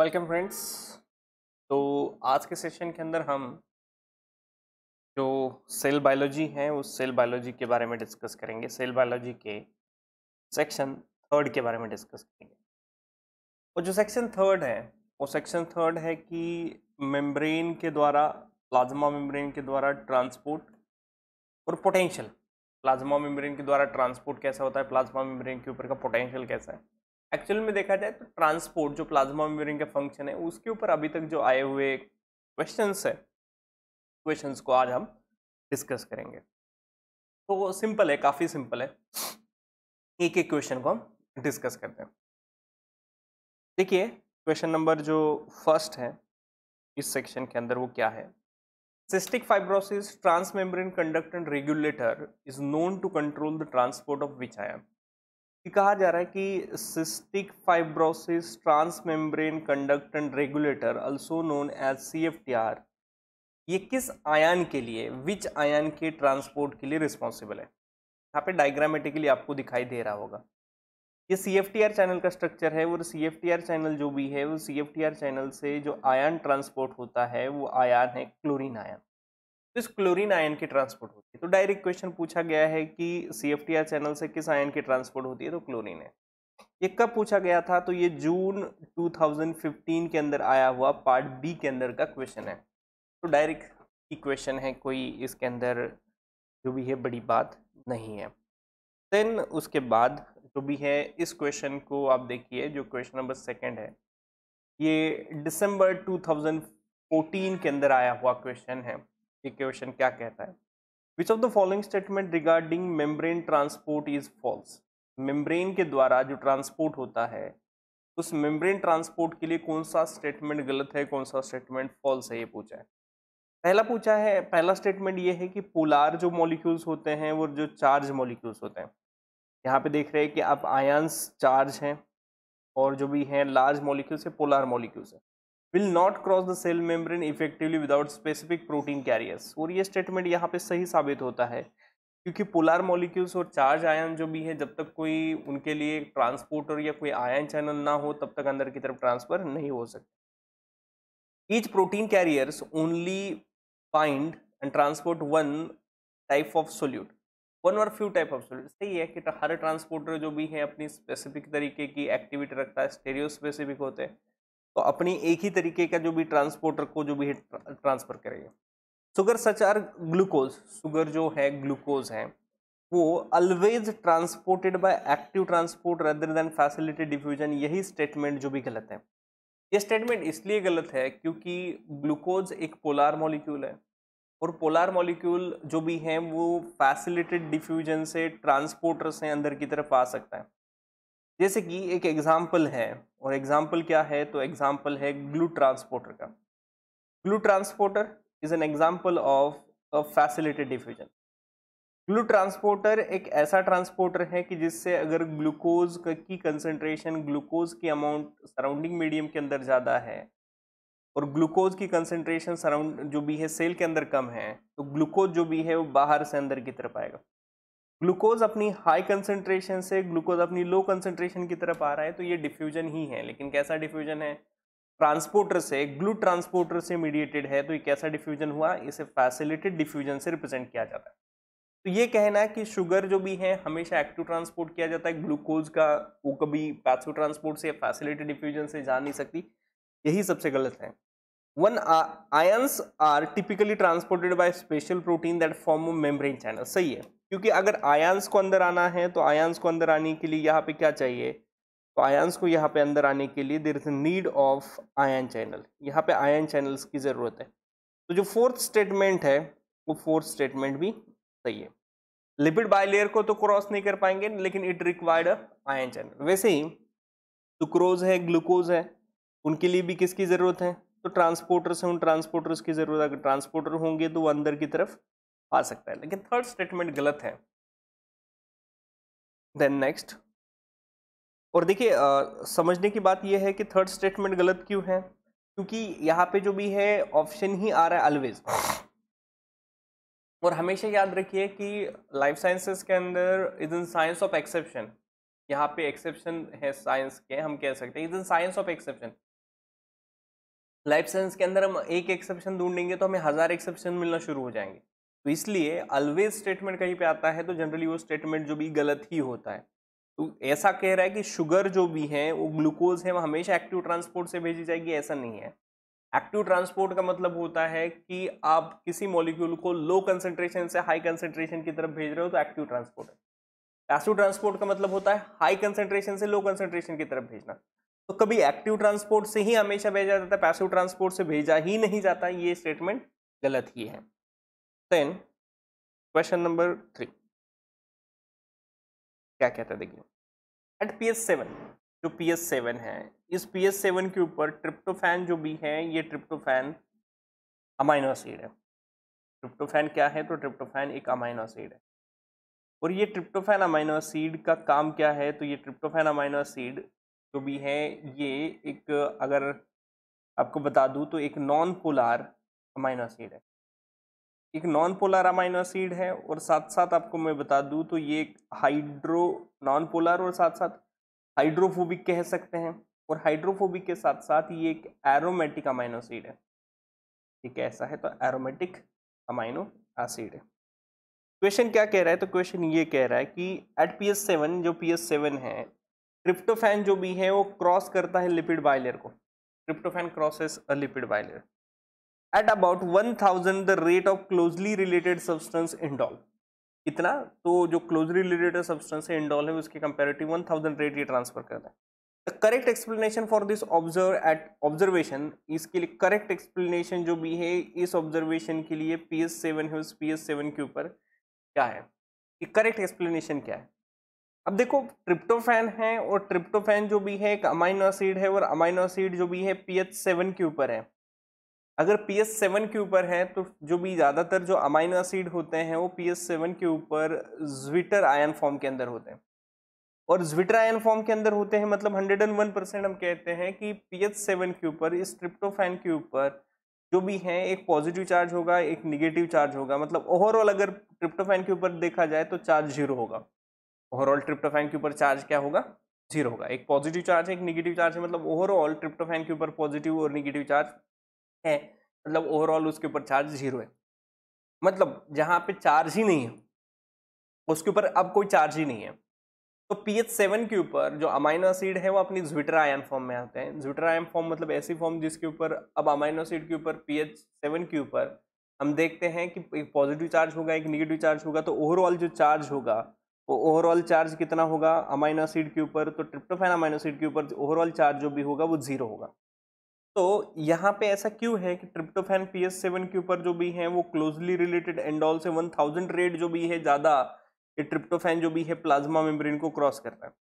Welcome friends तो आज के सेशन के अंदर हम जो सेल बायोलॉजी है उस सेल बायोलॉजी के बारे में डिस्कस करेंगे सेल बायोलॉजी के सेक्शन थर्ड के बारे में डिस्कस करेंगे और जो सेक्शन थर्ड है वो सेक्शन थर्ड है कि मेम्ब्रेन के द्वारा प्लाज्मा मेम्ब्रेन के द्वारा ट्रांसपोर्ट और पोटेंशियल प्लाज्मा मेम्ब्रेन के द्वारा ट्रांसपोर्ट कैसा होता है प्लाज्मा मेम्ब्रेन के ऊपर का पोटेंशियल कैसा है एक्चुअल में देखा जाए तो ट्रांसपोर्ट जो प्लाज्मा मेम्ब्रेन का फंक्शन है उसके ऊपर अभी तक जो आए हुए क्वेश्चंस है क्वेश्चंस को आज हम डिस्कस करेंगे तो सिंपल है काफ़ी सिंपल है एक एक क्वेश्चन को हम डिस्कस करते हैं देखिए क्वेश्चन नंबर जो फर्स्ट है इस सेक्शन के अंदर वो क्या है cystic fibrosis transmembrane conduct and regulator is known to control the transport of which I am कहा जा रहा है कि cystic fibrosis transmembrane and regulator also known as C F T R ये किस आयन के लिए विच आयन के ट्रांसपोर्ट के लिए रिस्पॉन्सिबल है यहाँ पे डायग्रामेटिकली आपको दिखाई दे रहा होगा ये C F T R channel का स्ट्रक्चर है वो C F T R channel जो भी है वो C F T R channel से जो आयन ट्रांसपोर्ट होता है वो आयन है क्लोरीन आयन तो इस क्लोरीन आयन की ट्रांसपोर्ट होती है तो डायरेक्ट क्वेश्चन पूछा गया है कि सी चैनल से किस आयन की ट्रांसपोर्ट होती है तो क्लोरीन है ये कब पूछा गया था तो ये जून 2015 के अंदर आया हुआ पार्ट बी के अंदर का क्वेश्चन है तो डायरेक्ट की क्वेश्चन है कोई इसके अंदर जो भी है बड़ी बात नहीं है देन उसके बाद जो भी है इस क्वेश्चन को आप देखिए जो क्वेश्चन नंबर सेकेंड है ये दिसंबर 2014 के अंदर आया हुआ क्वेश्चन है ये क्वेश्चन क्या कहता है which of the following statement regarding membrane transport is false membrane के द्वारा जो ट्रांसपोर्ट होता है उस मेम्ब्रेन ट्रांसपोर्ट के लिए कौन सा स्टेटमेंट गलत है कौन सा स्टेटमेंट फॉल्स है ये पूछा है पहला पूछा है पहला स्टेटमेंट ये है कि पोलार जो मॉलिक्यूल्स होते हैं वो जो चार्ज मॉलिक्यूल्स होते हैं यहाँ पे देख रहे हैं कि आप आयंस चार्ज हैं और जो भी हैं लार्ज मॉलिक्यूल्स है पोलार मॉलिक्यूल्स है will not cross the cell membrane effectively without specific protein carriers और ये स्टेटमेंट यहाँ पे सही साबित होता है क्योंकि पोलार मॉलिक्यूल्स और चार्ज आयन जो भी है जब तक कोई उनके लिए ट्रांसपोर्टर या कोई आयन चैनल ना हो तब तक अंदर की तरफ ट्रांसफर नहीं हो सकता each protein carriers only bind and transport one type of solute one और फ्यू टाइप ऑफ सोल्यूट सही है कि हर ट्रांसपोर्टर जो भी है अपनी स्पेसिफिक तरीके की एक्टिविटी रखता है स्टेरियो स्पेसिफिक होते हैं तो अपनी एक ही तरीके का जो भी ट्रांसपोर्टर को जो भी ट्रांसफर करेगा सुगर सचार ग्लूकोज सुगर जो है ग्लूकोज है वो always transported by active transport rather than facility diffusion यही स्टेटमेंट जो भी गलत है ये स्टेटमेंट इसलिए गलत है क्योंकि ग्लूकोज एक पोलार मॉलिक्यूल है और पोलार मॉलिक्यूल जो भी हैं वो फैसिलिटेड डिफ्यूजन से ट्रांसपोर्टर से अंदर की तरफ आ सकता है जैसे कि एक एग्ज़ाम्पल है और एग्ज़ाम्पल क्या है तो एग्ज़ाम्पल है ग्लू ट्रांसपोर्टर का glu transporter is an example of a facilitated diffusion glu transporter एक ऐसा ट्रांसपोर्टर है कि जिससे अगर ग्लूकोज की कंसनट्रेशन ग्लूकोज की अमाउंट सराउंडिंग मीडियम के अंदर ज़्यादा है और ग्लूकोज की कंसनट्रेशन सराउंड जो भी है सेल के अंदर कम है तो ग्लूकोज जो भी है वो बाहर से अंदर की तरफ आएगा ग्लूकोज अपनी हाई कंसनट्रेशन से ग्लूकोज अपनी लो कंसनट्रेशन की तरफ आ रहा है तो ये डिफ्यूजन ही है लेकिन कैसा डिफ्यूजन है ट्रांसपोर्टर से ग्लू ट्रांसपोर्टर से मीडिएटेड है तो ये कैसा डिफ्यूजन हुआ इसे फैसिलिटेड डिफ्यूजन से रिप्रेजेंट किया जाता है तो ये कहना है कि शुगर जो भी है हमेशा एक्टिव ट्रांसपोर्ट किया जाता है ग्लूकोज का वो कभी पैसिव ट्रांसपोर्ट से फैसिलिटेड डिफ्यूजन से जा नहीं सकती यही सबसे गलत है one ions are typically transported by special protein that form membrane channel सही है क्योंकि अगर आयांस को अंदर आना है तो आयांस को अंदर आने के लिए यहाँ पे क्या चाहिए तो आयांस को यहाँ पे अंदर आने के लिए there is need of ion channel यहाँ पे आयन चैनल्स की ज़रूरत है तो जो फोर्थ स्टेटमेंट है वो फोर्थ स्टेटमेंट भी सही है लिपिड बायलेयर को तो क्रॉस नहीं कर पाएंगे लेकिन इट रिक्वायर्ड आयन चैनल वैसे ही सुक्रोज है ग्लूकोज है उनके लिए भी किसकी ज़रूरत है तो ट्रांसपोर्टर्स हैं उन ट्रांसपोर्टर्स की ज़रूरत अगर ट्रांसपोर्टर होंगे तो वो अंदर की तरफ आ सकता है लेकिन थर्ड स्टेटमेंट गलत है देन नेक्स्ट और देखिए समझने की बात यह है कि थर्ड स्टेटमेंट गलत क्यों है क्योंकि यहाँ पे जो भी है ऑप्शन ही आ रहा है ऑलवेज और हमेशा याद रखिए कि लाइफ साइंसेस के अंदर is in science of exception यहाँ पे एक्सेप्शन है साइंस के हम कह सकते हैं is in science of exception life science के अंदर हम एक एक्सेप्शन ढूंढेंगे तो हमें हज़ार एक्सेप्शन मिलना शुरू हो जाएंगे तो इसलिए अलवेज स्टेटमेंट कहीं पे आता है तो जनरली वो स्टेटमेंट जो भी गलत ही होता है तो ऐसा कह रहा है कि शुगर जो भी है वो ग्लूकोज है वो हमेशा एक्टिव ट्रांसपोर्ट से भेजी जाएगी ऐसा नहीं है एक्टिव ट्रांसपोर्ट का मतलब होता है कि आप किसी मॉलिक्यूल को लो कंसेंट्रेशन से हाई कंसेंट्रेशन की तरफ भेज रहे हो तो एक्टिव ट्रांसपोर्ट है पैसिव ट्रांसपोर्ट का मतलब होता है हाई कंसेंट्रेशन से लो कंसेंट्रेशन की तरफ भेजना तो कभी एक्टिव ट्रांसपोर्ट से ही हमेशा भेजा जाता है पैसिव ट्रांसपोर्ट से भेजा ही नहीं जाता ये स्टेटमेंट गलत ही है देन क्वेश्चन नंबर थ्री क्या कहता है देखिए एट पी एस सेवन जो पी एस सेवन है इस पी एस सेवन के ऊपर ट्रिप्टोफैन जो भी है ये ट्रिप्टोफैन अमाइनो एसिड है ट्रिप्टोफैन क्या है तो ट्रिप्टोफैन एक अमाइनो एसिड है और ये ट्रिप्टोफैन अमाइनो एसिड का काम क्या है तो ये ट्रिप्टोफैन अमाइनो एसिड जो भी है ये एक अगर आपको बता दूँ तो एक नॉन पोलार अमाइनो एसिड है एक नॉन पोलर अमाइनो एसिड है और साथ साथ आपको मैं बता दूं तो ये हाइड्रो नॉन पोलर और साथ साथ हाइड्रोफोबिक कह सकते हैं और हाइड्रोफोबिक के साथ साथ ये एक एरोमेटिक अमाइनो एसिड है ये कैसा है तो एरोमेटिक अमाइनो एसिड है क्वेश्चन क्या कह रहा है तो क्वेश्चन ये कह रहा है कि एट पी एस सेवन जो पी एस सेवन है ट्रिप्टोफैन जो भी है वो क्रॉस करता है लिपिड बाइलेयर को tryptophan crosses a lipid bilayer at about one thousand the rate of closely related substance indole इतना तो जो क्लोजली रिलेटेड सब्सटेंस है इंडॉल है उसके कंपेरेटिव वन थाउजेंड रेट ये ट्रांसफर कर है the correct explanation for this observe at observation इसके लिए करेक्ट एक्सप्लेनेशन जो भी है इस ऑब्जर्वेशन के लिए पी एस सेवन है उस पी एस सेवन के ऊपर क्या है कि करेक्ट एक्सप्लेनेशन क्या है अब देखो ट्रिप्टोफैन है और ट्रिप्टोफैन जो भी है एक अमाइनो एसिड है और अमाइनो एसिड जो भी है पी एच सेवन के ऊपर है अगर पी एस सेवन के ऊपर है तो जो भी ज़्यादातर जो अमाइनो एसिड होते हैं वो पी एस सेवन के ऊपर ज्विटर आयन फॉर्म के अंदर होते हैं और ज्विटर आयन फॉर्म के अंदर होते हैं मतलब हंड्रेड एंड वन परसेंट हम कहते हैं कि पी एच सेवन के ऊपर इस ट्रिप्टोफैन के ऊपर जो भी है एक पॉजिटिव चार्ज होगा एक निगेटिव चार्ज होगा मतलब ओवरऑल अगर ट्रिप्टोफैन के ऊपर देखा जाए तो चार्ज जीरो होगा ओवरऑल ट्रिप्टोफैन के ऊपर चार्ज क्या होगा जीरो होगा एक पॉजिटिव चार्ज है एक निगेटिव चार्ज है मतलब ओवरऑल ट्रिप्टोफैन के ऊपर पॉजिटिव और निगेटिव चार्ज है मतलब ओवरऑल उसके ऊपर चार्ज जीरो है मतलब जहाँ पे चार्ज ही नहीं है उसके ऊपर अब कोई चार्ज ही नहीं है तो पी एच सेवन के ऊपर जो अमाइनो एसिड है वो अपनी ज्विटर आयन फॉर्म में आते हैं ज्विटर आयन फॉर्म मतलब ऐसी फॉर्म जिसके ऊपर अब अमाइनो एसिड के ऊपर पी एच सेवन के ऊपर हम देखते हैं कि एक पॉजिटिव चार्ज होगा एक निगेटिव चार्ज होगा तो ओवरऑल जो चार्ज होगा वो ओवरऑल चार्ज कितना होगा अमाइनो एसिड के ऊपर तो ट्रिप्टोफैन अमाइनो एसिड के ऊपर ओवरऑल चार्ज जो भी होगा वो जीरो होगा तो यहाँ पे ऐसा क्यों है कि ट्रिप्टोफैन पी एस सेवन के ऊपर जो भी है वो क्लोजली रिलेटेड एंडॉल से वन थाउजेंड रेड जो भी है ज़्यादा ये ट्रिप्टोफैन जो भी है प्लाज्मा मेम्ब्रेन को क्रॉस करता है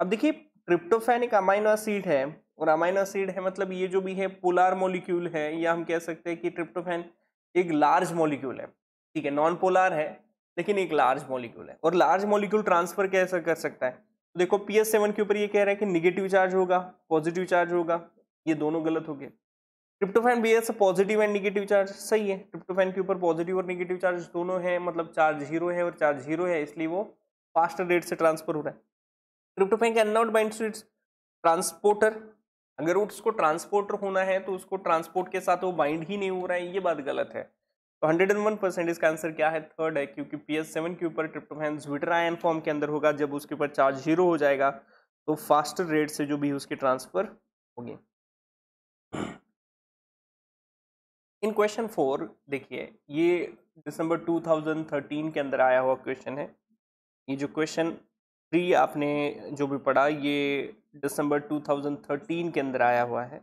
अब देखिए ट्रिप्टोफैन एक अमाइनो एसिड है और अमाइनो एसिड है मतलब ये जो भी है पोलार मोलिक्यूल है या हम कह सकते हैं कि ट्रिप्टोफैन एक लार्ज मॉलिक्यूल है ठीक है नॉन पोलार है लेकिन एक लार्ज मॉलिक्यूल है और लार्ज मॉलिक्यूल ट्रांसफर कैसे कर सकता है देखो पी एस सेवन के ऊपर ये कह रहा है कि निगेटिव चार्ज होगा पॉजिटिव चार्ज होगा ये दोनों गलत हो गए tryptophan as positive and negative charge सही है ट्रिप्टोफैन के ऊपर पॉजिटिव और निगेटिव चार्ज दोनों है मतलब चार्ज जीरो है और चार्ज जीरो है इसलिए वो फास्टर रेट से ट्रांसफर हो रहा है tryptophan can not bind to its transporter अगर उसको ट्रांसपोर्टर होना है तो उसको ट्रांसपोर्ट के साथ वो बाइंड ही नहीं हो रहा है ये बात गलत है तो हंड्रेड एंड वन परसेंट इसका आंसर क्या है थर्ड है क्योंकि पी एस सेवन के ऊपर ट्रिप्टोफैन ज्विटर आयन फॉर्म के अंदर होगा जब उसके ऊपर चार्ज जीरो हो जाएगा तो फास्टर रेट से जो भी उसके ट्रांसफर होगी इन क्वेश्चन फोर देखिए ये दिसंबर 2013 के अंदर आया हुआ क्वेश्चन है ये जो क्वेश्चन थ्री आपने जो भी पढ़ा ये दिसंबर 2013 के अंदर आया हुआ है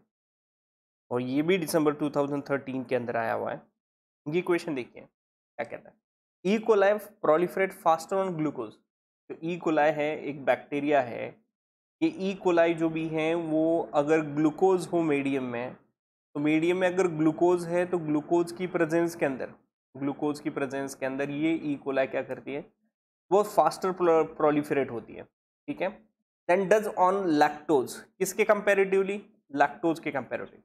और ये भी दिसंबर 2013 के अंदर आया हुआ है ये क्वेश्चन देखिए क्या कहता है E coli proliferate faster on glucose तो ई e. कोलाई है एक बैक्टीरिया है ये ई कोलाई जो भी हैं वो अगर ग्लूकोज हो मीडियम में तो मीडियम में अगर ग्लूकोज है तो ग्लूकोज की प्रेजेंस के अंदर ग्लूकोज की प्रेजेंस के अंदर ये ई e कोलाई क्या करती है वो फास्टर प्रोलीफरेट होती है ठीक है देन डज ऑन लैक्टोज किसके कंपेरेटिवली लैक्टोज के कंपेरेटिव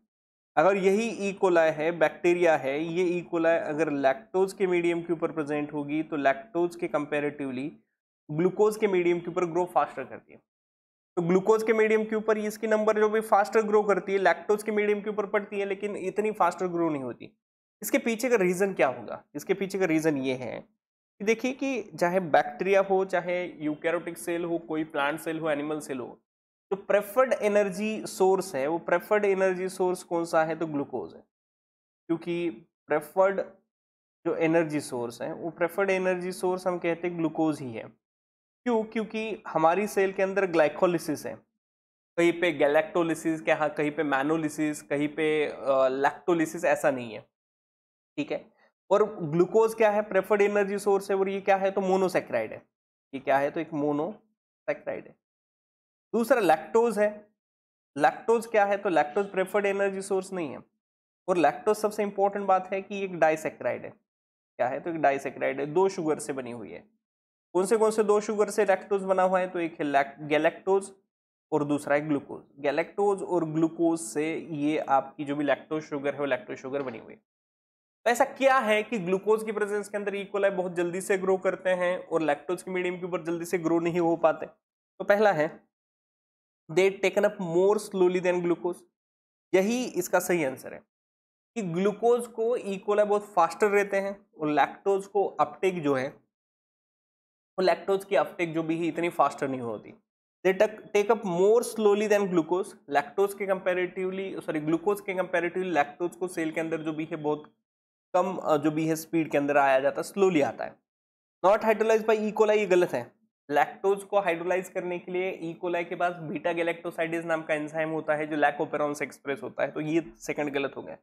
अगर यही ई e कोलाई है बैक्टीरिया है ये ई e कोलाई अगर लैक्टोज के मीडियम के ऊपर प्रेजेंट होगी तो लैक्टोज के कंपेरेटिवली ग्लूकोज के मीडियम के ऊपर ग्रो फास्टर करती है तो ग्लूकोज के मीडियम के ऊपर इसकी नंबर जो भी फास्टर ग्रो करती है लैक्टोज के मीडियम के ऊपर पड़ती है लेकिन इतनी फास्टर ग्रो नहीं होती इसके पीछे का रीज़न क्या होगा इसके पीछे का रीज़न ये है कि देखिए कि चाहे बैक्टीरिया हो चाहे यूकैरोटिक सेल हो कोई प्लांट सेल हो एनिमल सेल हो जो प्रेफर्ड एनर्जी सोर्स है वो प्रेफर्ड एनर्जी सोर्स कौन सा है तो ग्लूकोज है क्योंकि प्रेफर्ड जो एनर्जी सोर्स है वो प्रेफर्ड एनर्जी सोर्स हम कहते हैं ग्लूकोज ही है क्यों क्योंकि हमारी सेल के अंदर ग्लाइकोलिसिस है कहीं पे गैलेक्टोलिसिस क्या हाँ कहीं पे मैनोलिसिस कहीं पे लैक्टोलिसिस ऐसा नहीं है ठीक है और ग्लूकोज क्या है प्रेफर्ड एनर्जी सोर्स है और ये क्या है तो मोनोसेक्राइड है ये क्या है तो एक मोनोसेक्राइड है दूसरा लैक्टोज है लैक्टोज क्या है तो लैक्टोज प्रेफर्ड एनर्जी सोर्स नहीं है और लैक्टोज सबसे इंपॉर्टेंट बात है कि एक डाइसेक्राइड है क्या है तो एक डाइसेक्राइड है दो शुगर से बनी हुई है कौन से कौन से दो शुगर से लैक्टोज बना हुआ है तो एक है गैलेक्टोज और दूसरा है ग्लूकोज गैलेक्टोज और ग्लूकोज से ये आपकी जो भी लैक्टोज शुगर है वो लैक्टोज शुगर बनी हुई है तो ऐसा क्या है कि ग्लूकोज की प्रेजेंस के अंदर इक्वल है बहुत जल्दी से ग्रो करते हैं और लैक्टोज के मीडियम के ऊपर जल्दी से ग्रो नहीं हो पाते तो पहला है they taken up more slowly than glucose यही इसका सही आंसर है कि ग्लूकोज को इक्वल बहुत फास्टर रहते हैं और लैक्टोज को अपटेक जो है वो लैक्टोज की अपटेक जो भी है इतनी फास्टर नहीं होती they take up more slowly than glucose lactose के कंपेरेटिवली सॉरी ग्लूकोज के कंपेरेटिवली लैक्टोज को सेल के अंदर जो भी है बहुत कम जो भी है स्पीड के अंदर आया जाता है स्लोली आता है नॉट हाइड्रोलाइज बाई ईकोला ये गलत है लैक्टोज को हाइड्रोलाइज करने के लिए ईकोलाई e. के पास बीटा गैलेक्टोसाइडिस नाम का एंजाइम होता है जो लैकोपेरॉन से एक्सप्रेस होता है तो ये सेकंड गलत हो गया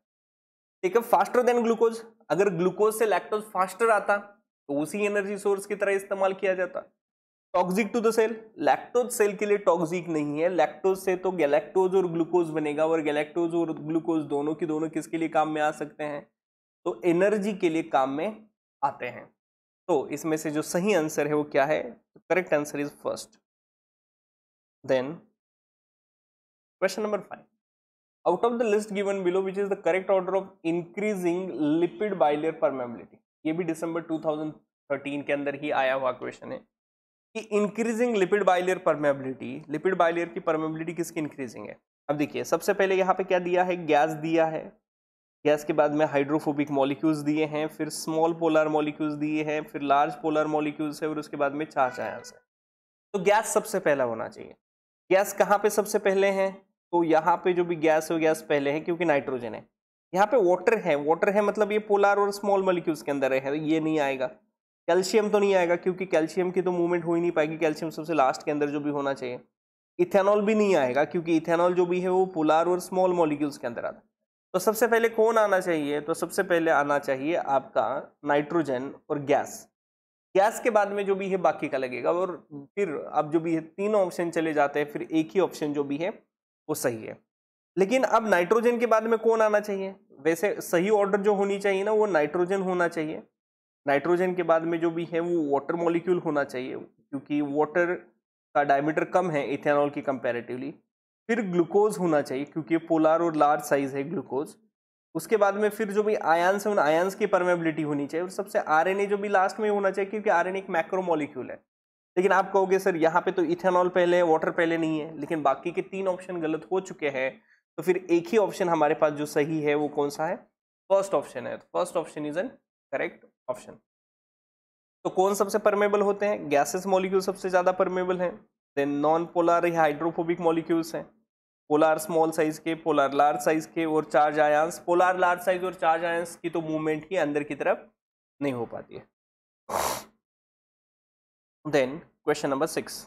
टेकअप फास्टर देन ग्लूकोज अगर ग्लूकोज से लैक्टोज फास्टर आता तो उसी एनर्जी सोर्स की तरह इस्तेमाल किया जाता toxic to the cell lactose cell के लिए टॉक्सिक नहीं है लैक्टोज से तो गैलेक्टोज और ग्लूकोज बनेगा और गैलेक्टोज और ग्लूकोज दोनों की दोनों किसके लिए काम में आ सकते हैं तो एनर्जी के लिए काम में आते हैं तो इसमें से जो सही आंसर है वो क्या है correct answer is first then question number five out of the list given below which is the correct order of increasing lipid bilayer permeability ये भी दिसंबर 2013 के अंदर ही आया हुआ क्वेश्चन है कि increasing lipid bilayer permeability lipid bilayer की permeability किसकी इंक्रीजिंग है अब देखिए सबसे पहले यहाँ पे क्या दिया है गैस दिया है गैस के बाद में हाइड्रोफोबिक मॉलिक्यूल्स दिए हैं फिर स्मॉल पोलर मॉलिक्यूल्स दिए हैं फिर लार्ज पोलर मॉलिक्यूल्स है और उसके बाद में चार चायस है तो गैस सबसे पहला होना चाहिए गैस कहाँ पे सबसे पहले हैं तो यहाँ पे जो भी गैस है गैस पहले है क्योंकि नाइट्रोजन है यहाँ पे वाटर है वाटर है मतलब ये पोलार और स्मॉल मॉलिक्यूल्स के अंदर है तो ये नहीं आएगा कैल्शियम तो नहीं आएगा क्योंकि कैल्शियम की तो मूवमेंट हो ही नहीं पाएगी कैल्शियम सबसे लास्ट के अंदर जो भी होना चाहिए इथेनॉल भी नहीं आएगा क्योंकि इथेनॉल जो भी है वो पोलार और स्मॉल मॉलिक्यूल्स के अंदर आता तो सबसे पहले कौन आना चाहिए तो सबसे पहले आना चाहिए आपका नाइट्रोजन और गैस गैस के बाद में जो भी है बाकी का लगेगा और फिर अब जो भी है तीनों ऑप्शन चले जाते हैं फिर एक ही ऑप्शन जो भी है वो सही है लेकिन अब नाइट्रोजन के बाद में कौन आना चाहिए वैसे सही ऑर्डर जो होनी चाहिए ना वो नाइट्रोजन होना चाहिए नाइट्रोजन के बाद में जो भी है वो वाटर मॉलिक्यूल होना चाहिए क्योंकि वाटर का डायमीटर कम है इथेनॉल की कंपैरेटिवली फिर ग्लूकोज होना चाहिए क्योंकि पोलार और लार्ज साइज है ग्लूकोज उसके बाद में फिर जो भी आयांस है उन आयांस की परमेबिलिटी होनी चाहिए और सबसे आर जो भी लास्ट में होना चाहिए क्योंकि आर एक मैक्रोमोलिक्यूल है लेकिन आप कहोगे सर यहाँ पे तो इथेनॉल पहले है वाटर पहले नहीं है लेकिन बाकी के तीन ऑप्शन गलत हो चुके हैं तो फिर एक ही ऑप्शन हमारे पास जो सही है वो कौन सा है फर्स्ट ऑप्शन है first option is N correct option तो कौन सबसे परमेबल होते हैं गैसेस मॉलिक्यूल सबसे ज़्यादा परमेबल हैं देन नॉन पोलार या हाइड्रोफोबिक मॉलिक्यूल्स हैं पोलार स्मॉल साइज के पोलार लार्ज साइज के और charge ions polar large size और चार्ज आयांस की तो मूवमेंट ही अंदर की तरफ नहीं हो पाती है then question number six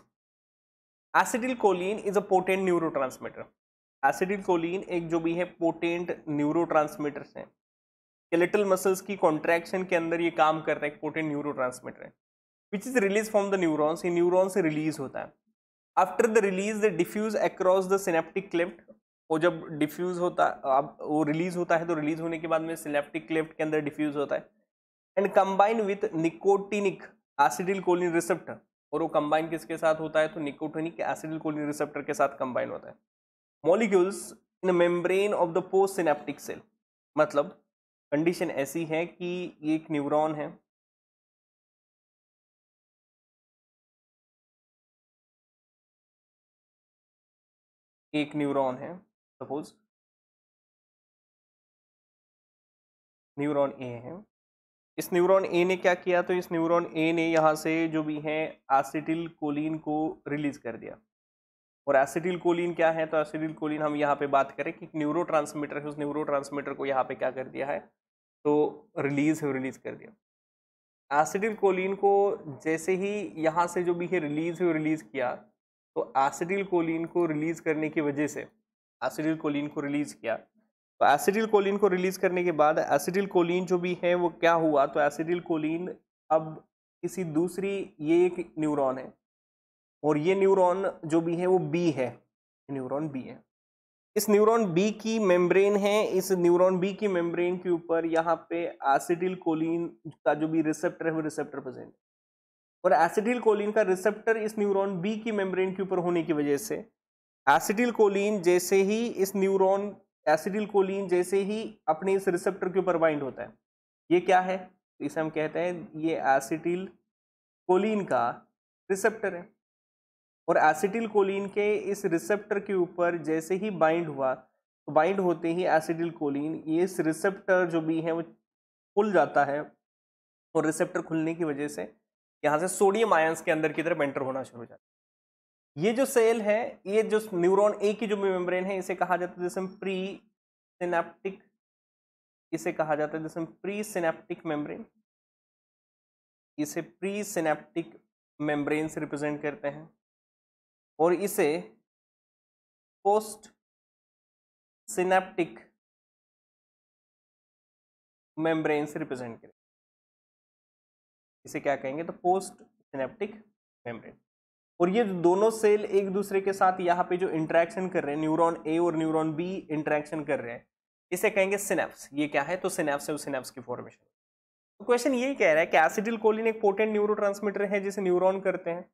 acetyl choline is a potent neurotransmitter acetylcholine एक जो भी है पोटेंट न्यूरो हैं स्केलेटल मसल्स की कॉन्ट्रैक्शन के अंदर ये काम कर रहा है पोटेंट न्यूरो है which is release from the neurons ये न्यूरोन से रिलीज होता है after the release the diffuse across the synaptic cleft वो जब डिफ्यूज होता अब वो रिलीज होता है तो रिलीज होने के बाद में सिनेप्टिक क्लिफ्ट के अंदर डिफ्यूज होता है and combine with nicotinic एसिडिल Colin receptor और वो कंबाइन किसके साथ होता है तो निकोटिनिक एसिडिल कोलिन रिसेप्टर के साथ कंबाइन होता है molecules in membrane of the post synaptic cell मतलब कंडीशन ऐसी है कि ये एक न्यूरॉन है एक न्यूरॉन है सपोज न्यूरॉन ए है इस न्यूरॉन ए ने क्या किया तो इस न्यूरॉन ए ने यहाँ से जो भी है एसिटिल कोलिन को रिलीज कर दिया और एसिडिल कोलिन क्या है तो एसिडिल कोलिन हम यहाँ पे बात करें कि न्यूरो ट्रांसमीटर है उस न्यूरो ट्रांसमीटर को यहाँ पे क्या कर दिया है तो रिलीज है रिलीज कर दिया एसिडिल कोलिन को जैसे ही यहाँ से जो भी है रिलीज है रिलीज किया तो एसिडिल कोलिन को रिलीज करने की वजह से एसिडिल कोलिन को रिलीज किया तो एसिडिल कोलिन को रिलीज करने के बाद एसिडिल कोलिन जो भी है वो क्या हुआ तो एसिडिल कोलिन अब किसी दूसरी ये एक न्यूरॉन है और ये न्यूरॉन जो भी है वो बी है न्यूरॉन बी है इस न्यूरॉन बी की मेम्ब्रेन है इस न्यूरॉन बी की मेम्ब्रेन के ऊपर यहाँ पे एसिडिल कोलिन का जो भी रिसेप्टर है वो रिसेप्टर प्रेजेंट और एसिडिल कोलिन का रिसेप्टर इस न्यूरॉन बी की मेम्ब्रेन के ऊपर होने की वजह से एसिडिल कोलिन जैसे ही इस न्यूरॉन एसिडिल कोलिन जैसे ही अपने इस रिसेप्टर के ऊपर बाइंड होता है ये क्या है तो इसे हम कहते हैं ये एसिटिल कोलिन का रिसेप्टर है और एसिटिल कोलिन के इस रिसेप्टर के ऊपर जैसे ही बाइंड हुआ तो बाइंड होते ही एसिडिल कोलिन ये इस रिसेप्टर जो भी है वो खुल जाता है और रिसेप्टर खुलने की वजह से यहाँ से सोडियम आयंस के अंदर की तरफ एंटर होना शुरू हो जाता है ये जो सेल है ये जो न्यूरॉन ए की जो मेम्ब्रेन है इसे कहा जाता है जैसे प्री सिनेप्टिक इसे कहा जाता है जैसे प्री सिनेप्टिक मेम्ब्रेन इसे प्री सिनेप्टिक मेम्ब्रेन से रिप्रेजेंट करते हैं और इसे पोस्ट सिनेप्टिक मेम्ब्रेन से रिप्रेजेंट करें इसे क्या कहेंगे तो पोस्ट सिनेप्टिक मेम्ब्रेन और ये दोनों सेल एक दूसरे के साथ यहाँ पे जो इंटरेक्शन कर रहे हैं न्यूरॉन ए और न्यूरॉन बी इंटरेक्शन कर रहे हैं इसे कहेंगे सिनेप्स ये क्या है तो सिनेप्स है सिनेप्स की फॉर्मेशन तो क्वेश्चन यही कह रहा है कि एसिडिल कोलिन एक पोटेंट न्यूरो है जिसे न्यूरॉन करते हैं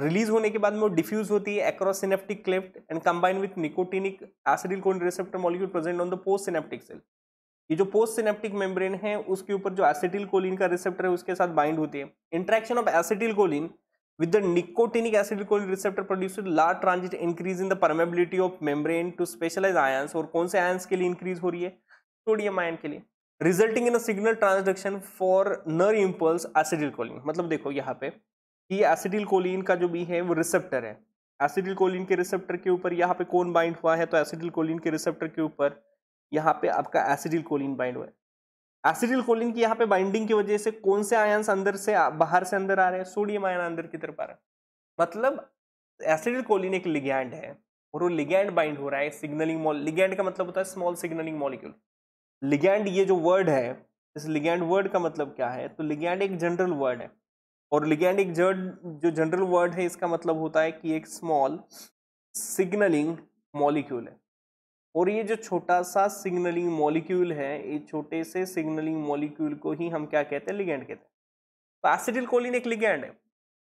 रिलीज होने के बाद में वो डिफ्यूज होती है across synaptic cleft and combine with nicotinic acetylcholine receptor molecule present on the post synaptic cell ये जो पोस्ट सिनेप्टिक मेम्ब्रेन है उसके ऊपर जो एसिटिल कोलिन का रिसेप्टर है उसके साथ बाइंड होती है interaction of acetylcholine with the nicotinic एसिडिल Colin receptor produce large transit increase in the permeability of membrane to specialize ions और कौन से आयंस के लिए इंक्रीज हो रही है सोडियम आयन के लिए resulting in a signal transduction for nerve impulse acetylcholine मतलब देखो यहाँ पे कि एसिडिल कोलिन का जो भी है वो रिसेप्टर है एसिडिल कोलिन के रिसेप्टर के ऊपर यहाँ पे कौन बाइंड हुआ है तो एसिडिल कोलिन के रिसेप्टर के ऊपर यहाँ पे आपका एसिडिल कोलिन बाइंड हुआ है एसिडिल कोलिन की यहाँ पे बाइंडिंग की वजह से कौन से आयन अंदर से बाहर से अंदर आ रहे हैं सोडियम आयन अंदर की तरफ आ रहा है मतलब एसिडिल कोलिन एक लिगैंड है और वो लिगैंड बाइंड हो रहा है सिग्नलिंग मॉल लिगैंड का मतलब होता है स्मॉल सिग्नलिंग मॉलिक्यूल लिगैंड ये जो वर्ड है इस लिगैंड वर्ड का मतलब क्या है तो लिगैंड एक जनरल वर्ड है और लिगेंड एक जर्ड जो जनरल वर्ड है इसका मतलब होता है कि एक स्मॉल सिग्नलिंग मॉलिक्यूल है और ये जो छोटा सा सिग्नलिंग मॉलिक्यूल है ये छोटे से सिग्नलिंग मॉलिक्यूल को ही हम क्या कहते हैं लिगेंड कहते हैं तो एसिडिल कोलिन एक लिगेंड है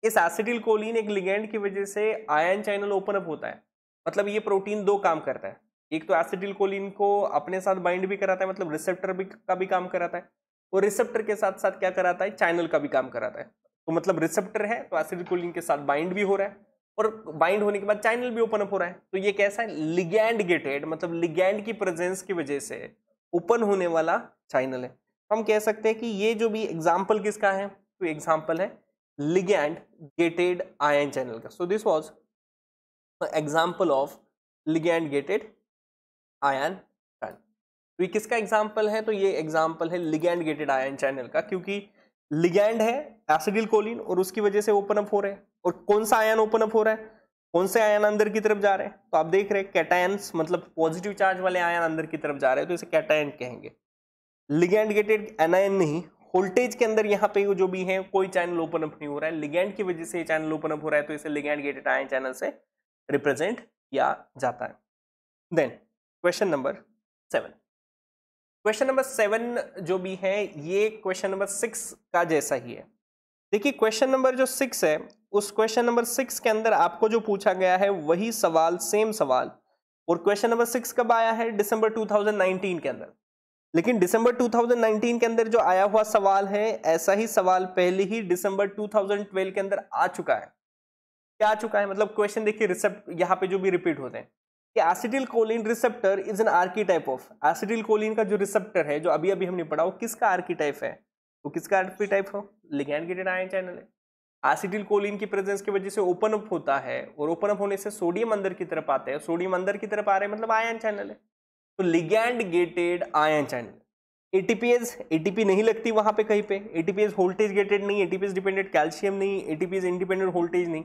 इस एसिडिल कोलिन एक लिगेंड की वजह से आयन चैनल ओपन अप होता है मतलब ये प्रोटीन दो काम करता है एक तो एसिडिल कोलिन को अपने साथ बाइंड भी कराता है मतलब रिसेप्टर भी का भी काम कराता है और रिसेप्टर के साथ साथ क्या कराता है चैनल का भी काम कराता है तो मतलब रिसेप्टर है तो एसिड कोलिन के साथ बाइंड भी हो रहा है और बाइंड होने के बाद चैनल भी ओपन अप हो रहा है तो ये कैसा है लिगैंड गेटेड मतलब लिगैंड की प्रेजेंस की वजह से ओपन होने वाला चैनल है हम कह सकते हैं कि ये जो भी एग्जाम्पल किसका है तो एग्जाम्पल है लिगैंड गेटेड आयन चैनल का so this was example of ligand gated ion channel तो ये किसका एग्जाम्पल है तो ये एग्जाम्पल है लिगैंड गेटेड आयन चैनल का क्योंकि लिगैंड है एसिडिल कोलिन और उसकी वजह से ओपन अप हो रहे हैं और कौन सा आयन ओपन अप हो रहा है कौन से आयन अंदर की तरफ जा रहे हैं तो आप देख रहे हैं कैटायंस मतलब पॉजिटिव चार्ज वाले आयन अंदर की तरफ जा रहे हैं तो इसे कैटायन कहेंगे लिगैंड गेटेड एनायन नहीं होल्टेज के अंदर यहाँ पे जो भी है कोई चैनल ओपन अप नहीं हो रहा है लिगैंड की वजह से ये चैनल ओपन अप हो रहा है तो इसे लिगैंड गेटेड आयन चैनल से रिप्रेजेंट किया जाता है then question number seven question number seven जो भी है ये क्वेश्चन नंबर सिक्स का जैसा ही है देखिए क्वेश्चन नंबर जो सिक्स है उस क्वेश्चन नंबर सिक्स के अंदर आपको जो पूछा गया है वही सवाल सेम सवाल और क्वेश्चन नंबर सिक्स कब आया है दिसंबर 2019 के अंदर लेकिन दिसंबर 2019 के अंदर जो आया हुआ सवाल है ऐसा ही सवाल पहले ही दिसंबर 2012 के अंदर आ चुका है क्या आ चुका है मतलब क्वेश्चन देखिए रिसेप्ट यहाँ पे जो भी रिपीट होते हैं कि acetylcholine receptor is an archetype of acetylcholine का जो रिसेप्टर है जो अभी अभी हमने पढ़ा वो किसका आर्कीटाइप है वो किसका टाइप हो लिगैंड आयन चैनल है एसिटिल कोलिन की प्रेजेंस की वजह से ओपन अप होता है और ओपन अप होने से सोडियम अंदर की तरफ आता है सोडियम अंदर की तरफ आ रहे हैं मतलब आयन चैनल है तो ligand gated ion channel ATPase ATP नहीं लगती वहाँ पे कहीं पे एटीपीएस वोल्टेज गेटेड नहीं एटीपीएस डिपेंडेंट कैल्शियम नहीं एटीपीएस इंडिपेंडेंट वोल्टेज नहीं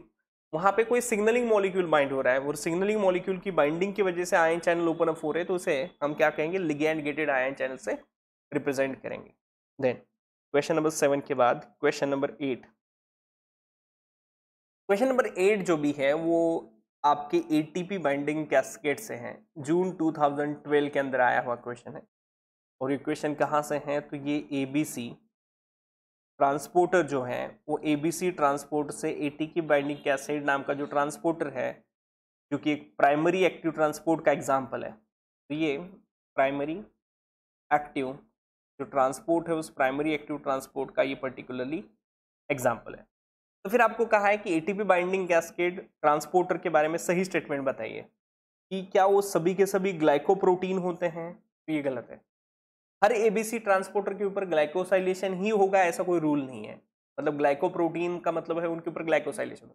वहां पे कोई सिग्नलिंग मॉलिक्यूल बाइंड हो रहा है वो सिग्नलिंग मॉलिक्यूल की बाइंडिंग की वजह से आयन चैनल ओपन अप हो रहे हैं तो उसे हम क्या कहेंगे लिगेंड गेटेड आयन चैनल से रिप्रेजेंट करेंगे देन क्वेश्चन नंबर सेवन के बाद question number eight question number eight जो भी है वो आपके एटीपी बाइंडिंग कैस्केट से हैं जून 2012 के अंदर आया हुआ क्वेश्चन है और ये क्वेश्चन कहाँ से हैं तो ये ए बी सी ट्रांसपोर्टर जो है वो ए बी सी ट्रांसपोर्ट से ए टी की बाइंडिंग कैसेड नाम का जो ट्रांसपोर्टर है जो कि एक प्राइमरी एक्टिव ट्रांसपोर्ट का एग्जाम्पल है तो ये प्राइमरी एक्टिव जो ट्रांसपोर्ट है उस प्राइमरी एक्टिव ट्रांसपोर्ट का ये पर्टिकुलरली एग्जाम्पल है तो फिर आपको कहा है कि एटीपी बाइंडिंग कैसकेड ट्रांसपोर्टर के बारे में सही स्टेटमेंट बताइए कि क्या वो सभी के सभी ग्लाइकोप्रोटीन होते हैं तो ये गलत है हर एबीसी ट्रांसपोर्टर के ऊपर ग्लाइकोसाइलेशन ही होगा ऐसा कोई रूल नहीं है मतलब ग्लाइकोप्रोटीन का मतलब है उनके ऊपर glycosylation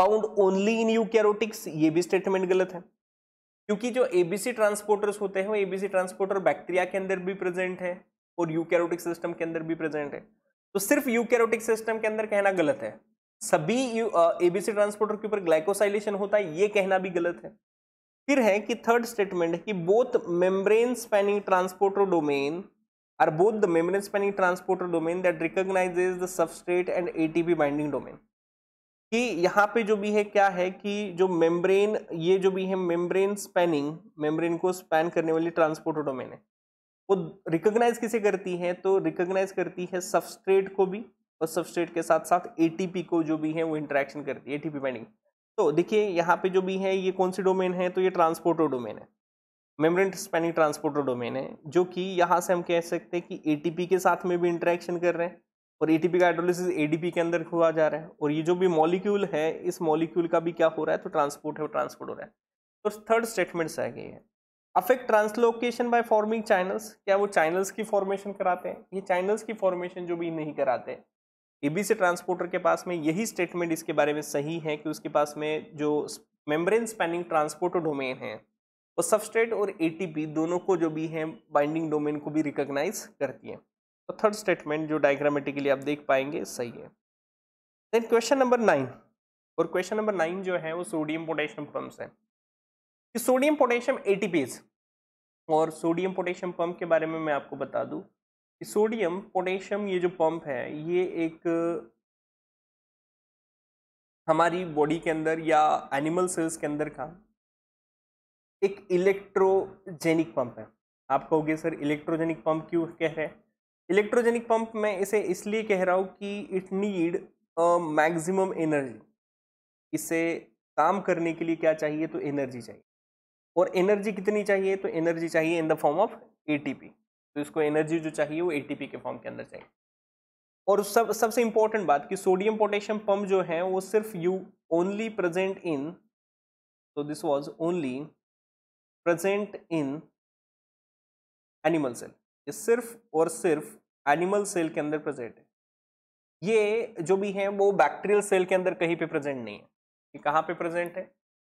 found only in eukaryotes ये भी स्टेटमेंट गलत है क्योंकि जो एबीसी ट्रांसपोर्टर्स होते हैं वो एबीसी ट्रांसपोर्टर बैक्टीरिया के अंदर भी प्रेजेंट है और यूकैरोटिक सिस्टम के अंदर भी प्रेजेंट है तो सिर्फ यूकैरोटिक सिस्टम के अंदर कहना गलत है सभी एबीसी ट्रांसपोर्टर के ऊपर ग्लाइकोसाइलेशन होता है ये कहना भी गलत है फिर है कि थर्ड स्टेटमेंट है कि both membrane spanning transporter domain are both the membrane spanning transporter domain that recognizes the substrate and a binding domain कि यहाँ पे जो भी है क्या है कि जो मेम्ब्रेन ये जो भी है मेम्ब्रेन स्पैनिंग मेम्ब्रेन को स्पैन करने वाली ट्रांसपोर्टर डोमेन है वो रिकोगनाइज किसे करती है तो रिकोगनाइज करती है सबस्ट्रेट को भी और सबस्ट्रेट के साथ साथ एटीपी को जो भी है वो इंटरेक्शन करती है एटीपी बाइंडिंग तो देखिए यहाँ पे जो भी है ये कौन सी डोमेन है तो ये ट्रांसपोर्टर डोमेन है मेमरेंट स्पेनिंग ट्रांसपोर्टर डोमेन है जो कि यहाँ से हम कह सकते हैं कि ए के साथ में भी इंटरेक्शन कर रहे हैं और ए का हाइड्रोलिसिस ए के अंदर हुआ जा रहा है और ये जो भी मॉलिक्यूल है इस मॉलिक्यूल का भी क्या हो रहा है तो ट्रांसपोर्ट है ट्रांसपोर्ट हो रहा है तो थर्ड स्टेटमेंट्स आ गए हैं affect translocation by forming channels क्या वो चैनल्स की फॉर्मेशन कराते हैं ये चैनल्स की फॉर्मेशन जो भी नहीं कराते एबीसी ट्रांसपोर्टर के पास में यही स्टेटमेंट इसके बारे में सही है कि उसके पास में जो मेम्ब्रेन स्पैनिंग ट्रांसपोर्टर डोमेन है वो सबस्ट्रेट और एटीपी दोनों को जो भी है बाइंडिंग डोमेन को भी रिकोगनाइज करती है तो थर्ड स्टेटमेंट जो डायग्रामेटिकली आप देख पाएंगे सही है देन क्वेश्चन नंबर नाइन और क्वेश्चन नंबर नाइन जो है वो सोडियम पोटेशियम पम्प है कि सोडियम पोटेशियम एटीपीज और सोडियम पोटेशियम पम्प के बारे में मैं आपको बता दूं सोडियम पोटेशियम ये जो पंप है ये एक हमारी बॉडी के अंदर या एनिमल सेल्स के अंदर का एक इलेक्ट्रोजेनिक पंप है आप कहोगे सर इलेक्ट्रोजेनिक पंप क्यों कह रहे हैं इलेक्ट्रोजेनिक पंप मैं इसे इसलिए कह रहा हूँ कि इट नीड मैक्सिमम एनर्जी इसे काम करने के लिए क्या चाहिए तो एनर्जी चाहिए और एनर्जी कितनी चाहिए तो एनर्जी चाहिए in the form of ATP तो इसको एनर्जी जो चाहिए वो एटीपी के फॉर्म के अंदर चाहिए और सब सबसे इम्पोर्टेंट बात कि सोडियम पोटेशियम पम्प जो है वो सिर्फ यू ओनली प्रेजेंट इन तो this was only present in animal cell ये सिर्फ और सिर्फ एनिमल सेल के अंदर प्रेजेंट है ये जो भी है वो बैक्टीरियल सेल के अंदर कहीं पे प्रेजेंट नहीं है ये कहाँ पे प्रेजेंट है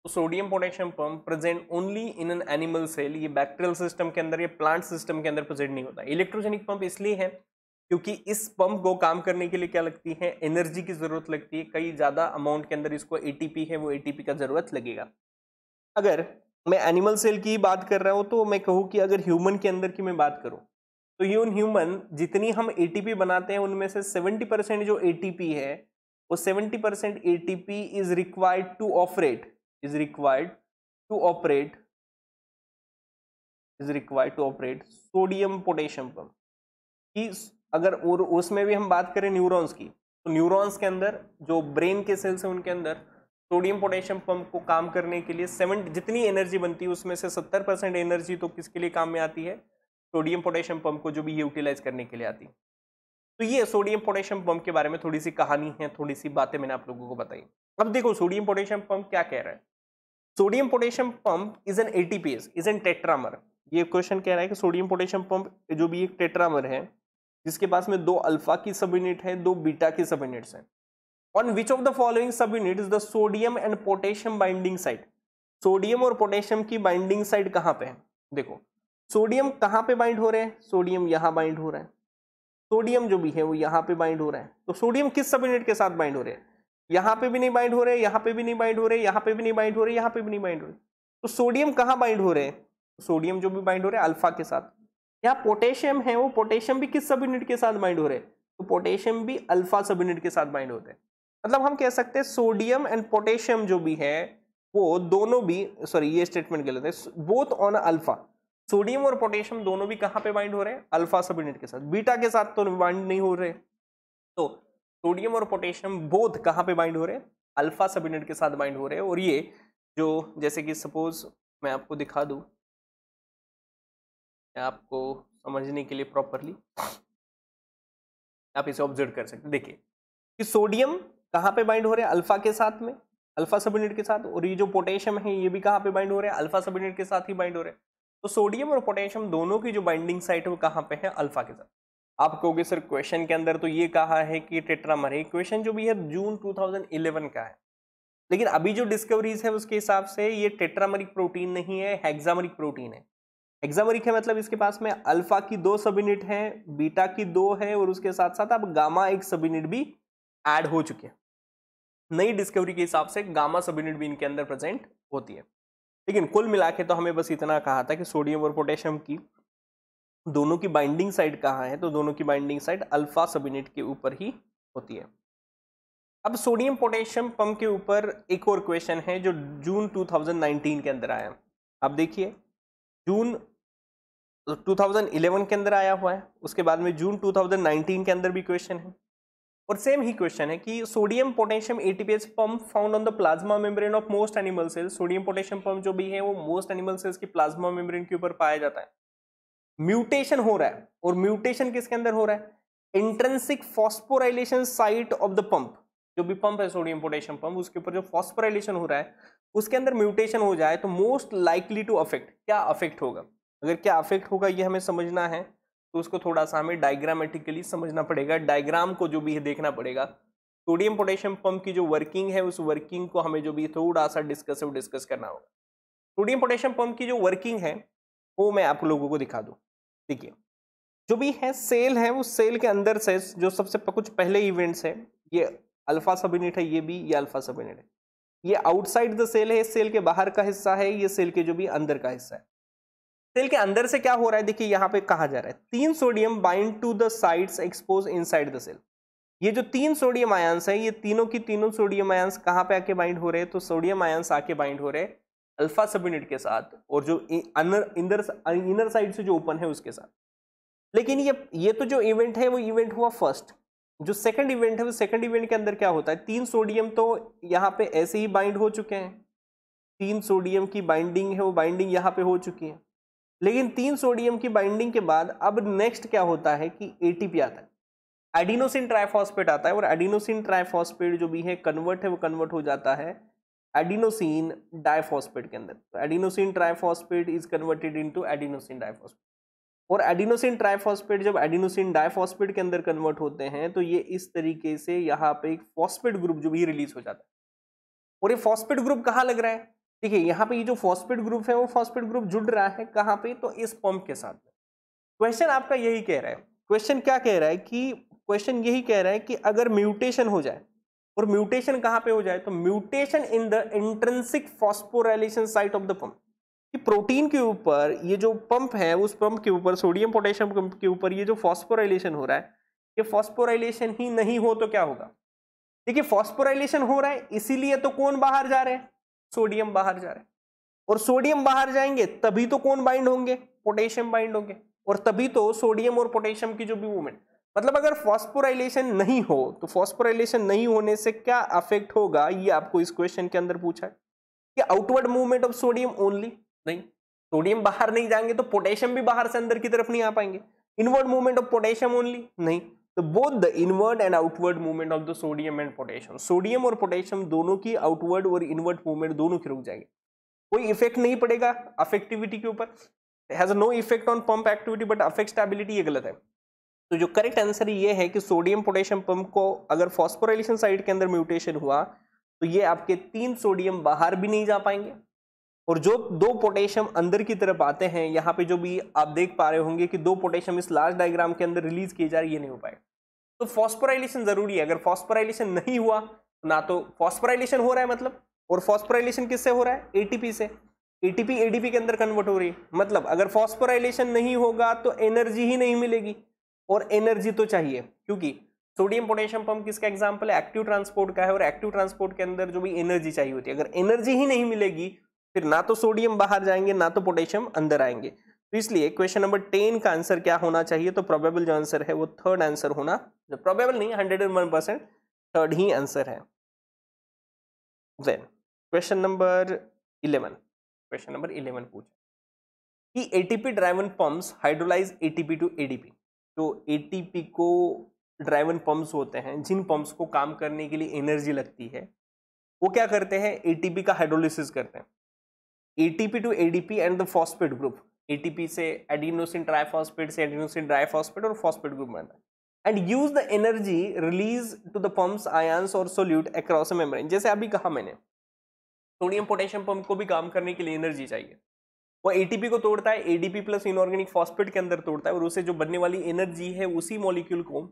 तो sodium potassium pump present only in an animal cell ये बैक्टीरियल सिस्टम के अंदर या प्लांट सिस्टम के अंदर प्रेजेंट नहीं होता इलेक्ट्रोजेनिक पंप इसलिए है क्योंकि इस पंप को काम करने के लिए क्या लगती है एनर्जी की ज़रूरत लगती है कई ज़्यादा अमाउंट के अंदर इसको ए है वो ए का ज़रूरत लगेगा अगर मैं एनिमल सेल की बात कर रहा हूँ तो मैं कहूँ कि अगर ह्यूमन के अंदर की मैं बात करूँ तो ये उन ह्यूमन जितनी हम ए बनाते हैं उनमें से सेवेंटी परसेंट जो ए है वो seventy percent A is required to operate is required to operate is required to operate sodium potassium pump कि अगर और उसमें भी हम बात करें न्यूरॉन्स की तो न्यूरॉन्स के अंदर जो ब्रेन के सेल्स हैं उनके अंदर सोडियम पोटेशियम पंप को काम करने के लिए सेवन जितनी एनर्जी बनती है उसमें से सत्तर परसेंट एनर्जी तो किसके लिए काम में आती है सोडियम पोटेशियम पंप को जो भी यूटिलाइज करने के लिए आती है तो ये सोडियम पोटेशियम पंप के बारे में थोड़ी सी कहानी है थोड़ी सी बातें मैंने आप लोगों को बताई अब देखो सोडियम पोटेशियम पंप क्या कह रहा है sodium potassium pump is an ATPase is an tetramer ये क्वेश्चन कह रहा है कि सोडियम पोटेशियम पंप जो भी एक टेट्रामर है जिसके पास में दो अल्फा की सब यूनिट है दो बीटा की सब यूनिट है on which of the following subunit is the sodium and potassium binding site sodium और पोटेशियम की बाइंडिंग साइट कहाँ पे है देखो सोडियम कहाँ पे बाइंड हो रहे हैं सोडियम यहाँ बाइंड हो रहा है सोडियम जो भी है वो यहाँ पे बाइंड हो रहा है तो सोडियम किस सब यूनिट के साथ बाइंड हो रहे हैं यहां पे भी नहीं बाइंड हो रहे यहां पे भी नहीं बाइंड हो रहे यहां पे भी नहीं बाइंड हो रहे यहां पे भी नहीं बाइंड हो रहे तो सोडियम कहां बाइंड हो रहे हैं सोडियम जो भी बाइंड हो रहे हैं अल्फा के साथ यहाँ पोटेशियम है वो पोटेशियम भी किस सब यूनिट के साथ बाइंड हो रहे हैं तो पोटेशियम भी अल्फा सब यूनिट के साथ बाइंड होते हैं मतलब हम कह सकते हैं सोडियम एंड पोटेशियम जो भी है वो दोनों भी सॉरी ये स्टेटमेंट गलत है बोथ ऑन अल्फा सोडियम और पोटेशियम दोनों भी कहाँ पे बाइंड हो रहे हैं अल्फा सब यूनिट के साथ बीटा के साथ तो बाइंड नहीं हो रहे तो सोडियम और पोटेशियम बोध कहाँ पे बाइंड हो रहे हैं अल्फा सब यूनिट के साथ बाइंड हो रहे हैं और ये जो जैसे कि सपोज मैं आपको दिखा दूँ आपको समझने के लिए प्रॉपरली आप इसे ऑब्जर्व कर सकते देखिए कि सोडियम कहाँ पे बाइंड हो रहे हैं अल्फा के साथ में अल्फा सब यूनिट के साथ और ये जो पोटेशियम है ये भी कहाँ पे बाइंड हो रहे हैं अल्फा सब यूनिट के साथ ही बाइंड हो रहे हैं तो सोडियम और पोटेशियम दोनों की जो बाइंडिंग साइट है वो कहाँ पे है अल्फा के साथ आप कहोगे सर क्वेश्चन के अंदर तो ये कहा है कि टेट्रामर है क्वेश्चन जो भी है जून 2011 का है लेकिन अभी जो डिस्कवरीज है उसके हिसाब से ये टेट्रामरिक प्रोटीन नहीं है हेक्सामरिक प्रोटीन है हेक्सामरिक है मतलब इसके पास में अल्फा की दो सब यूनिट है बीटा की दो है और उसके साथ साथ अब गामा एक सब यूनिट भी एड हो चुके हैं नई डिस्कवरी के हिसाब से गामा सब यूनिट भी इनके अंदर प्रेजेंट होती है लेकिन कुल मिला के तो हमें बस इतना कहा था कि सोडियम और पोटेशियम की दोनों की बाइंडिंग साइड कहाँ है तो दोनों की बाइंडिंग साइड अल्फा सबयूनिट के ऊपर ही होती है अब सोडियम पोटेशियम पंप के ऊपर एक और क्वेश्चन है जो जून 2019 के अंदर आया आप देखिए जून 2011 के अंदर आया हुआ है उसके बाद में जून 2019 के अंदर भी क्वेश्चन है और सेम ही क्वेश्चन है कि sodium potassium ATPase pump found on the plasma membrane of most animal cells sodium potassium pump जो भी है वो मोस्ट एनिमल सेल्स की प्लाज्मा मेम्ब्रेन के ऊपर पाया जाता है म्यूटेशन हो रहा है और म्यूटेशन किसके अंदर हो रहा है intrinsic phosphorylation site of the pump जो भी पंप है सोडियम पोटेशियम पंप उसके ऊपर जो फॉस्पोराइलेशन हो रहा है उसके अंदर म्यूटेशन हो जाए तो मोस्ट लाइकली टू अफेक्ट क्या अफेक्ट होगा अगर क्या अफेक्ट होगा ये हमें समझना है तो उसको थोड़ा सा हमें डायग्रामेटिकली समझना पड़ेगा डायग्राम को जो भी है देखना पड़ेगा सोडियम पोटेशियम पंप की जो वर्किंग है उस वर्किंग को हमें जो भी थोड़ा सा डिस्कस है डिस्कस करना होगा सोडियम पोटेशियम पंप की जो वर्किंग है वो मैं आप लोगों को दिखा दूँ देखिए जो भी है सेल है उस सेल के अंदर से जो सबसे कुछ पहले इवेंट्स है ये अल्फा सब यूनिट है ये भी ये अल्फा सब यूनिट है ये आउटसाइड द सेल है सेल के बाहर का हिस्सा है ये सेल के जो भी अंदर का हिस्सा है सेल के अंदर से क्या हो रहा है देखिए यहाँ पे कहा जा रहा है तीन sodium bind to the sides expose inside the cell ये जो तीन सोडियम आयंस हैं ये तीनों की तीनों सोडियम आयंस कहाँ पे आके बाइंड हो रहे हैं तो सोडियम आयंस आके बाइंड हो रहे हैं अल्फा सब यूनिट के साथ और जो इनर इनर साइड से जो ओपन है उसके साथ लेकिन ये ये तो जो इवेंट है वो इवेंट हुआ फर्स्ट जो सेकंड इवेंट है वो सेकंड इवेंट के अंदर क्या होता है तीन सोडियम तो यहाँ पे ऐसे ही बाइंड हो चुके हैं तीन सोडियम की बाइंडिंग है वो बाइंडिंग यहाँ पे हो चुकी है लेकिन तीन सोडियम की बाइंडिंग के बाद अब नेक्स्ट क्या होता है कि ए आता है एडिनोसिन ट्राइफॉस्पेट आता है और एडिनोसिन ट्राइफॉस्पेट जो भी है कन्वर्ट है वो कन्वर्ट हो जाता है एडिनोसिन डायफॉस्पेट के अंदर तो adenosine triphosphate is converted into adenosine और एडिनोसिन ट्राइफॉस्पेट जब एडिनोसिन डायफॉस्पेट के अंदर कन्वर्ट होते हैं तो ये इस तरीके से यहाँ पे एक फॉस्पेट ग्रुप जो भी रिलीज हो जाता है और ये फॉस्पेट ग्रुप कहाँ लग रहा है ठीक है यहाँ पे ये जो फॉस्पेट ग्रुप है वो फॉस्पेट ग्रुप जुड़ रहा है कहाँ पे तो इस पंप के साथ क्वेश्चन आपका यही कह रहा है क्वेश्चन क्या कह रहा है कि क्वेश्चन यही कह रहा है कि अगर म्यूटेशन हो जाए और म्यूटेशन कहाँ पे हो जाए तो mutation in the intrinsic phosphorylation site of the pump कि प्रोटीन के ऊपर ये जो पंप है उस पंप के ऊपर सोडियम पोटेशियम पंप के ऊपर ये जो फॉस्पोराइलेशन हो रहा है ये फॉस्पोराइलेशन ही नहीं हो तो क्या होगा देखिए फॉस्पोराइलेशन हो रहा है इसीलिए तो कौन बाहर जा रहे हैं सोडियम बाहर जा रहे हैं और सोडियम बाहर जाएंगे तभी तो कौन बाइंड होंगे पोटेशियम बाइंड होंगे और तभी तो सोडियम और पोटेशियम की जो भी मूवमेंट मतलब अगर फॉस्पोराइलेशन नहीं हो तो फॉस्पोराइलेशन नहीं होने से क्या अफेक्ट होगा ये आपको इस क्वेश्चन के अंदर पूछा है कि outward movement of sodium only नहीं सोडियम बाहर नहीं जाएंगे तो पोटेशियम भी बाहर से अंदर की तरफ नहीं आ पाएंगे inward movement of potassium only नहीं तो both the inward and outward movement of the sodium and potassium sodium और पोटेशियम दोनों की आउटवर्ड और इनवर्ड मूवमेंट दोनों की रुक जाएंगे कोई इफेक्ट नहीं पड़ेगा अफेक्टिविटी के ऊपर has no effect on pump activity but affect stability ये गलत है तो जो करेक्ट आंसर ये है कि सोडियम पोटेशियम पंप को अगर फॉस्फोराइलेशन साइड के अंदर म्यूटेशन हुआ तो ये आपके तीन सोडियम बाहर भी नहीं जा पाएंगे और जो दो पोटेशियम अंदर की तरफ आते हैं यहाँ पे जो भी आप देख पा रहे होंगे कि दो पोटेशियम इस लार्ज डायग्राम के अंदर रिलीज किए जा रहे ये नहीं हो पाए तो फॉस्फोराइलेशन जरूरी है अगर फॉस्फोराइलेशन नहीं हुआ तो ना तो फॉस्फोराइलेशन हो रहा है मतलब और फॉस्फोराइलेशन किससे हो रहा है एटीपी से एटीपी एडीपी के अंदर कन्वर्ट हो रही है मतलब अगर फॉस्फोराइलेशन नहीं होगा तो एनर्जी ही नहीं मिलेगी और एनर्जी तो चाहिए क्योंकि सोडियम पोटेशियम पंप किसका एग्जाम्पल है एक्टिव ट्रांसपोर्ट का है और एक्टिव ट्रांसपोर्ट के अंदर जो भी एनर्जी चाहिए होती है अगर एनर्जी ही नहीं मिलेगी फिर ना तो सोडियम बाहर जाएंगे ना तो पोटेशियम अंदर आएंगे तो इसलिए क्वेश्चन नंबर टेन का आंसर क्या होना चाहिए तो प्रोबेबल जो आंसर है वो थर्ड आंसर होना प्रोबेबल नहीं hundred and one percent third ही आंसर है then question number eleven question number eleven पूछा कि ATP driven pumps hydrolyze ATP to ADP जो ए को ड्राइवन पंप्स होते हैं जिन पंप्स को काम करने के लिए एनर्जी लगती है वो क्या करते हैं ए का हाइड्रोलिसिस करते हैं A to A and the phosphate group A से एडिनोसिन ट्राइफॉस्फेट से एडिनोसिन ड्राइफॉस्फेट और फॉस्फेट ग्रुप बनता है and use the energy release to the pumps ions और सोल्यूट अक्रॉस मेम्ब्रेन जैसे अभी कहा मैंने सोडियम पोटेशियम पंप को भी काम करने के लिए एनर्जी चाहिए वो एटीपी को तोड़ता है एडीपी प्लस इनऑर्गेनिक फॉस्फेट के अंदर तोड़ता है और उसे जो बनने वाली एनर्जी है उसी मॉलिक्यूल को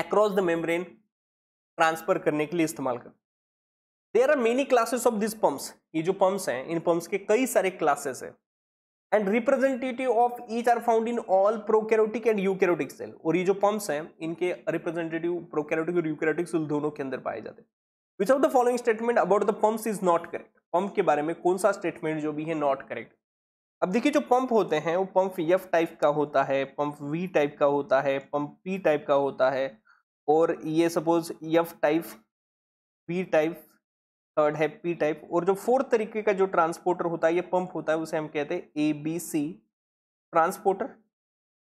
अक्रॉस द मेम्ब्रेन ट्रांसफर करने के लिए इस्तेमाल करता है there are many classes of this pumps ये जो पम्प्स हैं इन पम्प्स के कई सारे क्लासेस हैं and representative of each are found in all prokaryotic and eukaryotic cell और ये जो पम्प्स हैं इनके रिप्रेजेंटेटिव प्रोकैरियोटिक और यूकैरियोटिक सेल दोनों के अंदर पाए जाते हैं which of the following statement about the pumps is not correct pump के बारे में कौन सा स्टेटमेंट जो भी है नॉट करेक्ट अब देखिए जो पंप होते हैं वो पंप एफ टाइप का होता है पंप वी टाइप का होता है पंप पी टाइप का होता है और ये suppose F type P type third है पी टाइप और जो फोर्थ तरीके का जो ट्रांसपोर्टर होता है ये पंप होता है उसे हम कहते हैं ए बी सी ट्रांसपोर्टर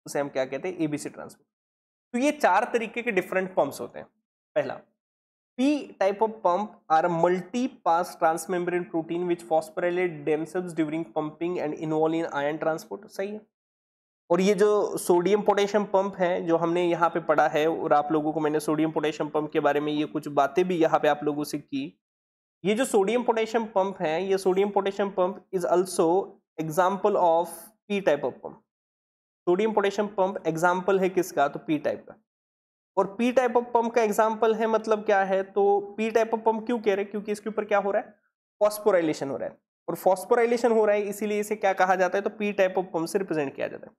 उसे हम क्या कहते हैं ए बी सी ट्रांसपोर्टर तो ये चार तरीके के डिफरेंट पंप्स होते हैं पहला P type of pump are multi pass pass protein which phosphorylate phosphorylate during pumping and involve in ion transport सही है और ये जो सोडियम पोटेशियम पंप है जो हमने यहाँ पे पढ़ा है और आप लोगों को मैंने सोडियम पोटेशियम पंप के बारे में ये कुछ बातें भी यहाँ पे आप लोगों से की ये जो सोडियम पोटेशियम पंप है ये sodium potassium pump is also example of P type of pump sodium potassium pump example है किसका तो पी टाइप का और पी टाइप ऑफ पंप का एग्जाम्पल है मतलब क्या है तो पी टाइप ऑफ पंप क्यों कह रहे हैं क्योंकि इसके ऊपर क्या हो रहा है फॉस्पोराइलेशन हो रहा है और फॉस्पोराइलेशन हो रहा है इसीलिए इसे क्या कहा जाता है तो पी टाइप ऑफ पंप से रिप्रेजेंट किया जाता है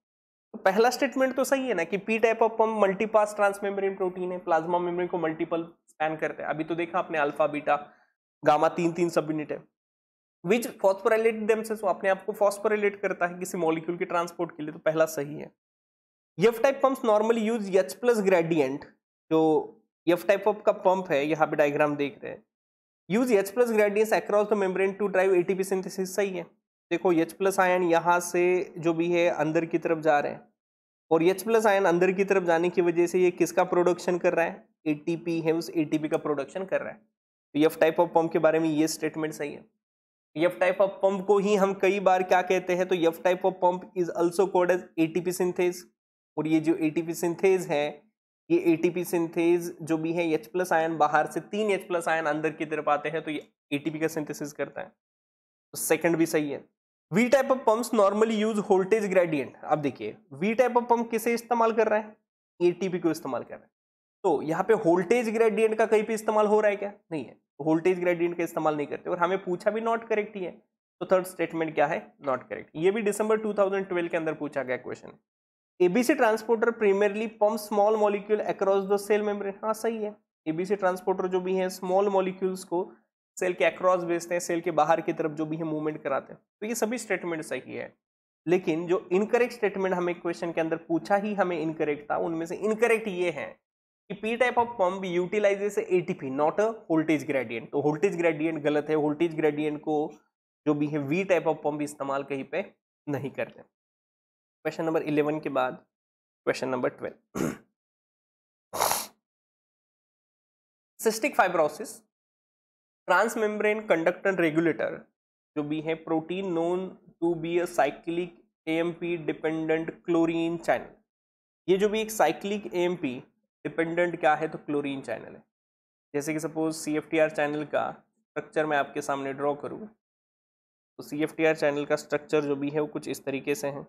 तो पहला स्टेटमेंट तो सही है ना कि P type of pump multipass transmembrane protein है प्लाज्मा मेम्ब्रेन को मल्टीपल स्पैन करते हैं अभी तो देखा आपने अल्फा बीटा गामा तीन तीन सब यूनिट है विच फॉस्पोराइलेट देम से अपने आप को फॉस्फोराइलेट करता है किसी मॉलिक्यूल के ट्रांसपोर्ट के लिए तो पहला सही है F type pumps normally use H plus gradient जो यफ टाइप ऑफ का पंप है यहाँ पे डायग्राम देख रहे हैं use H plus gradient across the membrane to drive ATP synthesis सही है देखो एच प्लस आयन यहाँ से जो भी है अंदर की तरफ जा रहे हैं और एच प्लस आयन अंदर की तरफ जाने की वजह से ये किसका प्रोडक्शन कर रहा है एटीपी है उस एटीपी का प्रोडक्शन कर रहा है तो यफ टाइप ऑफ पंप के बारे में ये स्टेटमेंट सही है यफ टाइप ऑफ पंप को ही हम कई बार क्या कहते हैं तो F type of pump is also called as ATP synthesis और ये जो एटीपी सिंथेज है ये एटीपी सिंथेज जो भी है एच प्लस आयन बाहर से तीन एच प्लस आयन अंदर की तरफ आते हैं तो ये एटीपी का सिंथेसिस करता है तो सेकंड भी सही है V type of pumps normally use voltage gradient अब देखिए वी टाइप ऑफ पंप किसे इस्तेमाल कर रहा है ए को इस्तेमाल कर रहे हैं तो यहाँ पे वोल्टेज ग्रेडियंट का कहीं पर इस्तेमाल हो रहा है क्या नहीं है वोल्टेज ग्रेडियंट का इस्तेमाल नहीं करते और हमें पूछा भी नॉट करेक्ट ही है तो थर्ड स्टेटमेंट क्या है नॉट करेक्ट ये भी दिसंबर 2012 के अंदर पूछा गया question ABC transporter primarily pump small molecule across the cell membrane हाँ सही है एबीसी ट्रांसपोर्टर जो भी है स्मॉल मॉलिक्यूल्स को सेल के अक्रॉस भेजते हैं सेल के बाहर की तरफ जो भी है मूवमेंट कराते हैं तो ये सभी स्टेटमेंट सही है लेकिन जो इनकरेक्ट स्टेटमेंट हमें क्वेश्चन के अंदर पूछा ही हमें इनकरेक्ट था उनमें से इनकरेक्ट ये है कि P type of pump utilizes TP not a voltage gradient तो वोल्टेज ग्रेडियंट गलत है वोल्टेज ग्रेडियंट को जो भी है वी टाइप ऑफ पंप इस्तेमाल कहीं पे नहीं करते क्वेश्चन नंबर इलेवन के बाद question number twelve cystic fibrosis transmembrane conductor regulator जो भी है protein known to be a cyclic AMP dependent chlorine channel ये जो भी एक साइक्लिक एएमपी डिपेंडेंट क्या है तो क्लोरीन चैनल है जैसे कि सपोज सी चैनल का स्ट्रक्चर मैं आपके सामने ड्रॉ करूँ तो सी चैनल का स्ट्रक्चर जो भी है वो कुछ इस तरीके से है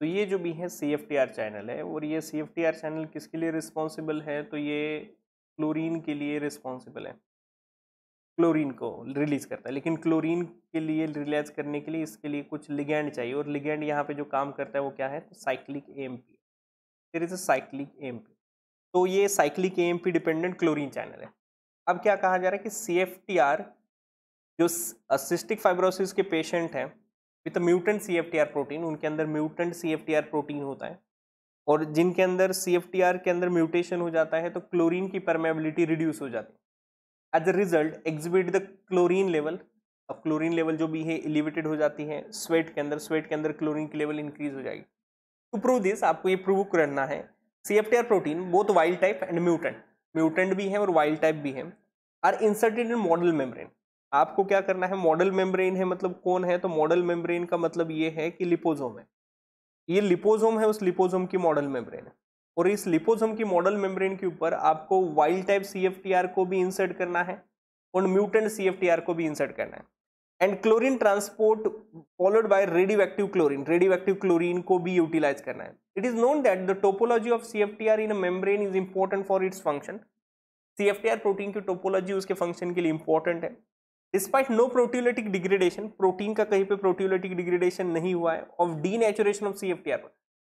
तो ये जो भी है सी चैनल है और ये सी चैनल किसके लिए रिस्पॉन्सिबल है तो ये क्लोरीन के लिए रिस्पॉन्सिबल है क्लोरीन को रिलीज़ करता है लेकिन क्लोरीन के लिए रिलीज करने के लिए इसके लिए कुछ लिगेंड चाहिए और लिगेंड यहाँ पे जो काम करता है वो क्या है तो साइक्लिक ए एम पी फिर is cyclic A M P तो ये cyclic A M P dependent chlorine channel है अब क्या कहा जा रहा है कि सी एफ टी आर जो सिस्टिक फाइब्रोसिस के पेशेंट हैं विद म्यूटेंट सी प्रोटीन उनके अंदर म्यूटेंट सी प्रोटीन होता है और जिनके अंदर सी के अंदर म्यूटेशन हो जाता है तो क्लोरीन की परमेबिलिटी रिड्यूस हो जाती है as a result exhibit the chlorine level अब क्लोरीन लेवल जो भी है एलिवेटेड हो जाती है स्वेट के अंदर स्वेट के अंदर क्लोरीन की लेवल इंक्रीज हो जाएगी टू प्रूव दिस आपको ये प्रूव करना है C protein both wild type and mutant mutant भी है और वाइल्ड टाइप भी है are inserted in model membrane आपको क्या करना है मॉडल मेम्ब्रेन है मतलब कौन है तो मॉडल मेम्ब्रेन का मतलब ये है कि लिपोजोम है ये लिपोजोम है उस लिपोजोम की मॉडल मेम्ब्रेन है और इस लिपोजोम की मॉडल मेम्ब्रेन के ऊपर आपको वाइल्ड टाइप सी को भी इंसर्ट करना है और म्यूटेंट सी को भी इंसर्ट करना है and chlorine transport followed by radioactive chlorine radioactive chlorine को भी यूटिलाइज करना है it is known that the topology of C in membrane is important for its function C F T R protein की topology उसके function के लिए important है despite no proteolytic degradation protein का कहीं पे प्रोटीलिटिक डिग्रेडेशन नहीं हुआ है of denaturation of C F T R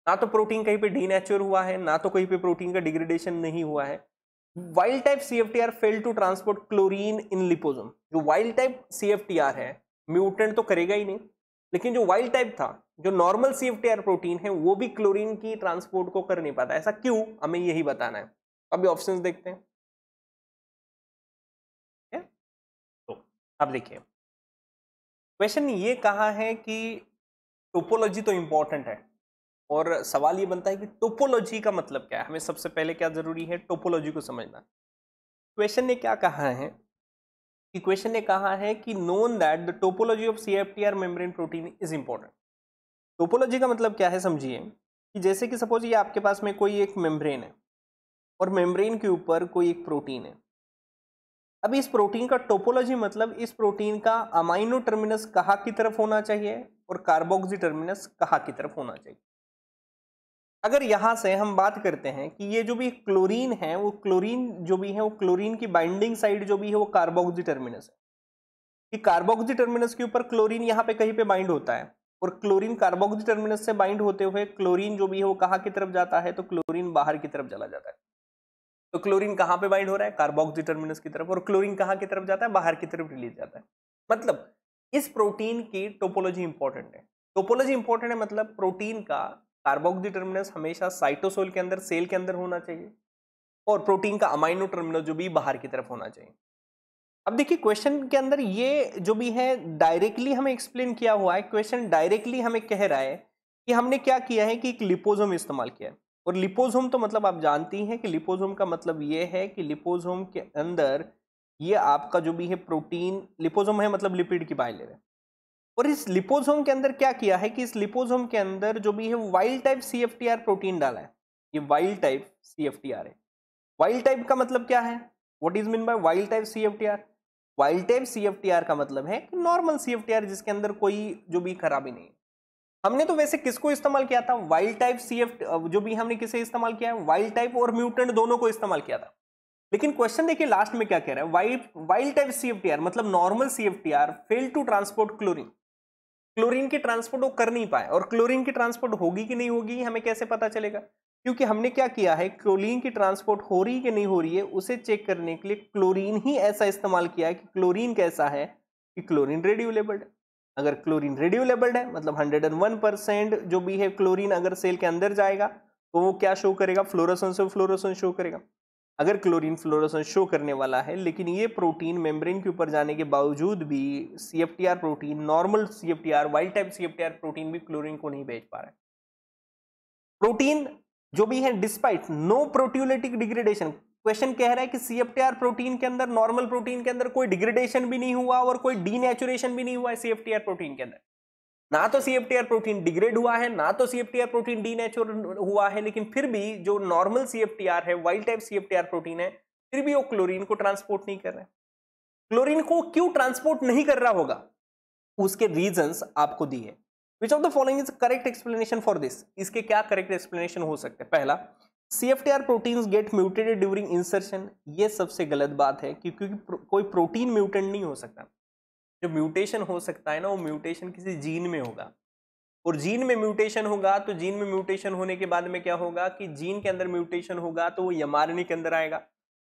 ना तो प्रोटीन कहीं पे डी नेचुर हुआ है ना तो कहीं पे प्रोटीन का डिग्रेडेशन नहीं हुआ है wild type C F T R fail to transport chlorine in liposome जो wild type C F T R है म्यूटेंट तो करेगा ही नहीं लेकिन जो वाइल्ड टाइप था जो normal C F T R protein है वो भी क्लोरीन की ट्रांसपोर्ट को कर नहीं पाता ऐसा क्यों हमें यही बताना है अभी ऑप्शन देखते हैं अब देखिए क्वेश्चन ये कहा है कि टोपोलॉजी तो इम्पोर्टेंट है और सवाल ये बनता है कि टोपोलॉजी का मतलब क्या है हमें सबसे पहले क्या ज़रूरी है टोपोलॉजी को समझना क्वेश्चन ने क्या कहा है कि क्वेश्चन ने कहा है कि known that the topology of C F T R membrane protein is important topology का मतलब क्या है समझिए कि जैसे कि सपोज ये आपके पास में कोई एक मेम्ब्रेन है और मेम्ब्रेन के ऊपर कोई एक प्रोटीन है अब इस प्रोटीन का टोपोलॉजी मतलब इस प्रोटीन का अमाइनो टर्मिनस कहाँ की तरफ होना चाहिए और कार्बोक्सी टर्मिनस कहाँ की तरफ होना चाहिए अगर यहाँ से हम बात करते हैं कि ये जो भी क्लोरीन है वो क्लोरीन जो भी है वो क्लोरीन की बाइंडिंग साइड जो भी है वो कार्बोक्सी टर्मिनस है कि कार्बोक्सी टर्मिनस के ऊपर क्लोरीन यहाँ पे कहीं पे बाइंड होता है और क्लोरीन कार्बोक्सी टर्मिनस से बाइंड होते हुए क्लोरीन जो भी है वो कहाँ की तरफ जाता है तो क्लोरीन बाहर की तरफ चला जाता है तो क्लोरीन कहाँ पे बाइंड हो रहा है कार्बोक्स डिटर्मिनस की तरफ और क्लोरीन कहाँ की तरफ जाता है बाहर की तरफ रिलीज जाता है मतलब इस प्रोटीन की टोपोलॉजी इंपॉर्टेंट है टोपोलॉजी इंपॉर्टेंट है मतलब प्रोटीन का कार्बोक्स डिटर्मिनस हमेशा साइटोसोल के अंदर सेल के अंदर होना चाहिए और प्रोटीन का अमाइनो टर्मिनस जो भी बाहर की तरफ होना चाहिए अब देखिए क्वेश्चन के अंदर ये जो भी है डायरेक्टली हमें एक्सप्लेन किया हुआ है क्वेश्चन डायरेक्टली हमें कह रहा है कि हमने क्या किया है कि एक लिपोजोम इस्तेमाल किया है और लिपोजोम तो मतलब आप जानती हैं कि लिपोजोम का मतलब ये है कि लिपोजोम के अंदर ये आपका जो भी है प्रोटीन लिपोजोम है मतलब लिपिड की बाइलेयर है और इस लिपोजोम के अंदर क्या किया है कि इस लिपोजोम के अंदर जो भी है वाइल्ड टाइप सी प्रोटीन डाला है ये वाइल्ड टाइप सी है वाइल्ड टाइप का मतलब क्या है what is mean by wild type C wild type C का मतलब है कि नॉर्मल सी जिसके अंदर कोई जो भी खराबी नहीं है हमने तो वैसे किसको इस्तेमाल किया था वाइल्ड टाइप सी जो भी हमने किसे इस्तेमाल किया है वाइल्ड टाइप और म्यूटेंट दोनों को इस्तेमाल किया था लेकिन क्वेश्चन देखिए लास्ट में क्या कह रहा है वाइल्ड वाइल्ड टाइप सीएफटीआर मतलब normal CFTR fail to transport chlorine chlorine की ट्रांसपोर्ट वो कर नहीं पाए और क्लोरीन की ट्रांसपोर्ट होगी कि नहीं होगी हमें कैसे पता चलेगा क्योंकि हमने क्या किया है क्लोरीन की ट्रांसपोर्ट हो रही कि नहीं हो रही है उसे चेक करने के लिए क्लोरीन ही ऐसा इस्तेमाल किया है कि क्लोरीन कैसा है कि क्लोरीन रेडियोलेबल है अगर क्लोरीन रेडियोलेबल्ड है मतलब 101 परसेंट जो भी है क्लोरीन अगर सेल के अंदर जाएगा तो वो क्या शो करेगा फ्लोरोसेंस और फ्लोरोसेंस शो करेगा अगर क्लोरीन फ्लोरोसेंस शो करने वाला है लेकिन ये प्रोटीन मेम्ब्रेन के ऊपर जाने के बावजूद भी C protein normal C wild type C protein भी क्लोरीन को नहीं भेज पा रहा है प्रोटीन जो भी है despite no proteolytic degradation question कह रहा है कि C F T R protein के अंदर नॉर्मल प्रोटीन के अंदर कोई डिग्रेडेशन भी नहीं हुआ और कोई डीनेचुरेशन भी नहीं हुआ है C F T R protein के अंदर ना तो C F T R protein degrade हुआ है ना तो C F T R protein denature हुआ है लेकिन फिर भी जो normal C F T R है wild type C F T R protein है फिर भी वो क्लोरीन को ट्रांसपोर्ट नहीं कर रहा है क्लोरीन को क्यों ट्रांसपोर्ट नहीं कर रहा होगा उसके रीजंस आपको दिए which of the following is correct explanation for this इसके क्या करेक्ट एक्सप्लेनेशन हो सकते हैं पहला C F T R proteins get mutated during insertion ये सबसे गलत बात है क्योंकि प्रो, कोई प्रोटीन म्यूटेंट नहीं हो सकता जो म्यूटेशन हो सकता है ना वो म्यूटेशन किसी जीन में होगा और जीन में म्यूटेशन होगा तो जीन में म्यूटेशन होने के बाद में क्या होगा कि जीन के अंदर म्यूटेशन होगा तो वो यमारनी के अंदर आएगा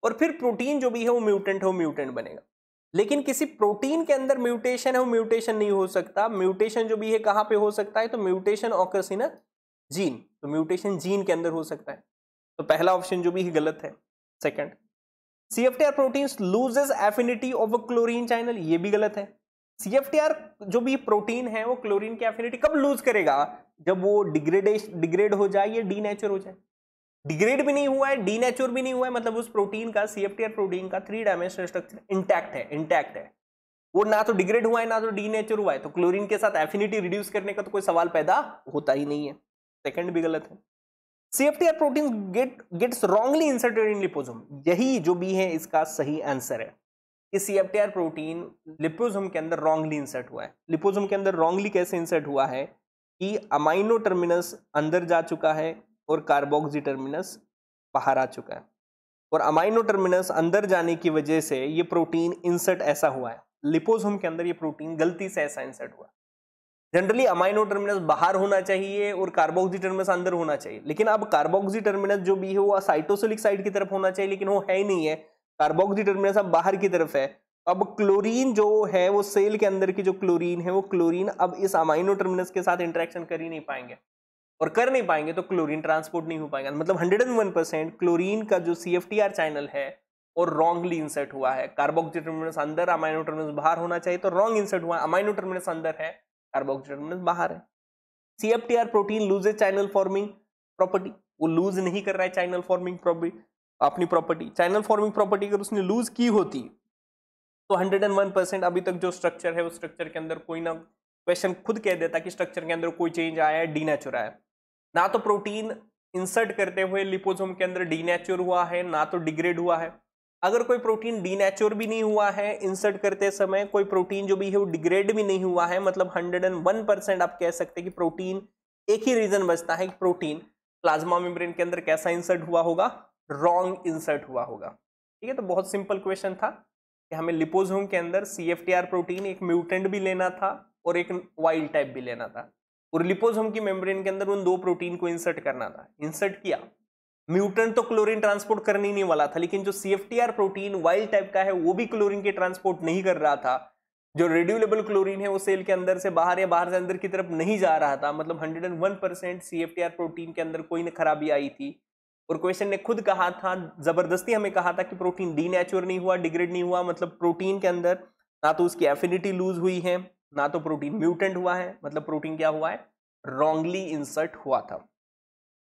और फिर प्रोटीन जो भी है वो म्यूटेंट हो म्यूटेंट बनेगा लेकिन किसी प्रोटीन के अंदर म्यूटेशन है वो म्यूटेशन नहीं हो सकता म्यूटेशन जो भी है कहाँ पे हो सकता है तो म्यूटेशन ऑकर्स इन जीन तो म्यूटेशन जीन के अंदर हो सकता है तो पहला ऑप्शन जो भी है गलत है second C F T R protein loses affinity of a chlorine channel ये भी गलत है सी एफ टी आर जो भी प्रोटीन है वो क्लोरीन की एफिनिटी कब लूज करेगा जब वो डिग्रेडेश डिग्रेड हो जाए या डीनेचर हो जाए डिग्रेड भी नहीं हुआ है डीनेचर भी नहीं हुआ है मतलब उस प्रोटीन का C F T R protein का थ्री डायमेंशनल स्ट्रक्चर इंटैक्ट है इंटैक्ट है वो ना तो डिग्रेड हुआ है ना तो डीनेचर हुआ है तो क्लोरीन के साथ एफिनिटी रिड्यूस करने का तो कोई सवाल पैदा होता ही नहीं है सेकंड भी गलत है CFTR R protein get gets wrongly inserted in liposome यही जो भी है इसका सही आंसर है कि सीएफटीआर प्रोटीन लिपोजोम के अंदर रॉन्गली इंसर्ट हुआ है लिपोजोम के अंदर रॉन्गली कैसे इंसर्ट हुआ है कि अमाइनो टर्मिनस अंदर जा चुका है और कार्बोक्सी टर्मिनस बाहर आ चुका है और अमाइनो टर्मिनस अंदर जाने की वजह से ये प्रोटीन इंसर्ट ऐसा हुआ है लिपोजोम के अंदर ये प्रोटीन गलती से ऐसा इंसर्ट हुआ जनरली अमाइनो टर्मिनस बाहर होना चाहिए और कार्बोक्सी टर्मिनस अंदर होना चाहिए लेकिन अब कार्बोक्सी टर्मिनस जो भी है वो साइटोसोलिक साइड की तरफ होना चाहिए लेकिन वो है ही नहीं है कार्बोक्सी टर्मिनस अब बाहर की तरफ है अब क्लोरीन जो है वो सेल के अंदर की जो क्लोरीन है वो क्लोरीन अब इस अमाइनो टर्मिनस के साथ इंटरेक्शन कर ही नहीं पाएंगे और कर नहीं पाएंगे तो क्लोरीन ट्रांसपोर्ट नहीं हो पाएगा मतलब hundred and one percent chlorine का जो C F T R channel है और रॉन्गली इंसर्ट हुआ है कार्बोक्सी टर्मिनस अंदर अमाइनो टर्मिनस बाहर होना चाहिए तो रॉन्ग इंसर्ट हुआ है अमाइनो टर्मिनस अंदर है कार्बोक्सिलेट बाहर है CFTR protein loses channel forming property वो लूज नहीं कर रहा है चैनल फॉर्मिंग अपनी प्रॉपर्टी चैनल फॉर्मिंग प्रॉपर्टी अगर उसने लूज की होती तो 101 परसेंट अभी तक जो स्ट्रक्चर है उस स्ट्रक्चर के अंदर कोई ना क्वेश्चन खुद कह देता कि स्ट्रक्चर के अंदर कोई चेंज आया है डीनेचर आया ना तो प्रोटीन इंसर्ट करते हुए लिपोजोम के अंदर डीनेचर हुआ है ना तो डिग्रेड हुआ है अगर कोई प्रोटीन डीनेचोर भी नहीं हुआ है इंसर्ट करते समय कोई प्रोटीन जो भी है वो डिग्रेड भी नहीं हुआ है मतलब 101 परसेंट आप कह सकते हैं कि प्रोटीन एक ही रीजन बचता है कि प्रोटीन प्लाज्मा मेम्ब्रेन के अंदर कैसा इंसर्ट हुआ होगा रॉन्ग इंसर्ट हुआ होगा ठीक है तो बहुत सिंपल क्वेश्चन था कि हमें लिपोजोम के अंदर सी प्रोटीन एक म्यूटेंट भी लेना था और एक वाइल्ड टाइप भी लेना था और लिपोजोम की मेम्ब्रेन के अंदर उन दो प्रोटीन को इंसर्ट करना था इंसर्ट किया म्यूटेंट तो क्लोरीन ट्रांसपोर्ट करने ही नहीं वाला था लेकिन जो सी प्रोटीन वाइल्ड टाइप का है वो भी क्लोरीन के ट्रांसपोर्ट नहीं कर रहा था जो रेड्यूलेबल क्लोरीन है वो सेल के अंदर से बाहर या बाहर से अंदर की तरफ नहीं जा रहा था मतलब 101 परसेंट सी प्रोटीन के अंदर कोई ना खराबी आई थी और क्वेश्चन ने खुद कहा था जबरदस्ती हमें कहा था कि प्रोटीन डी नहीं हुआ डिग्रेड नहीं हुआ मतलब प्रोटीन के अंदर ना तो उसकी एफिनिटी लूज हुई है ना तो प्रोटीन म्यूटेंट हुआ है मतलब प्रोटीन क्या हुआ है रॉन्गली इंसर्ट हुआ था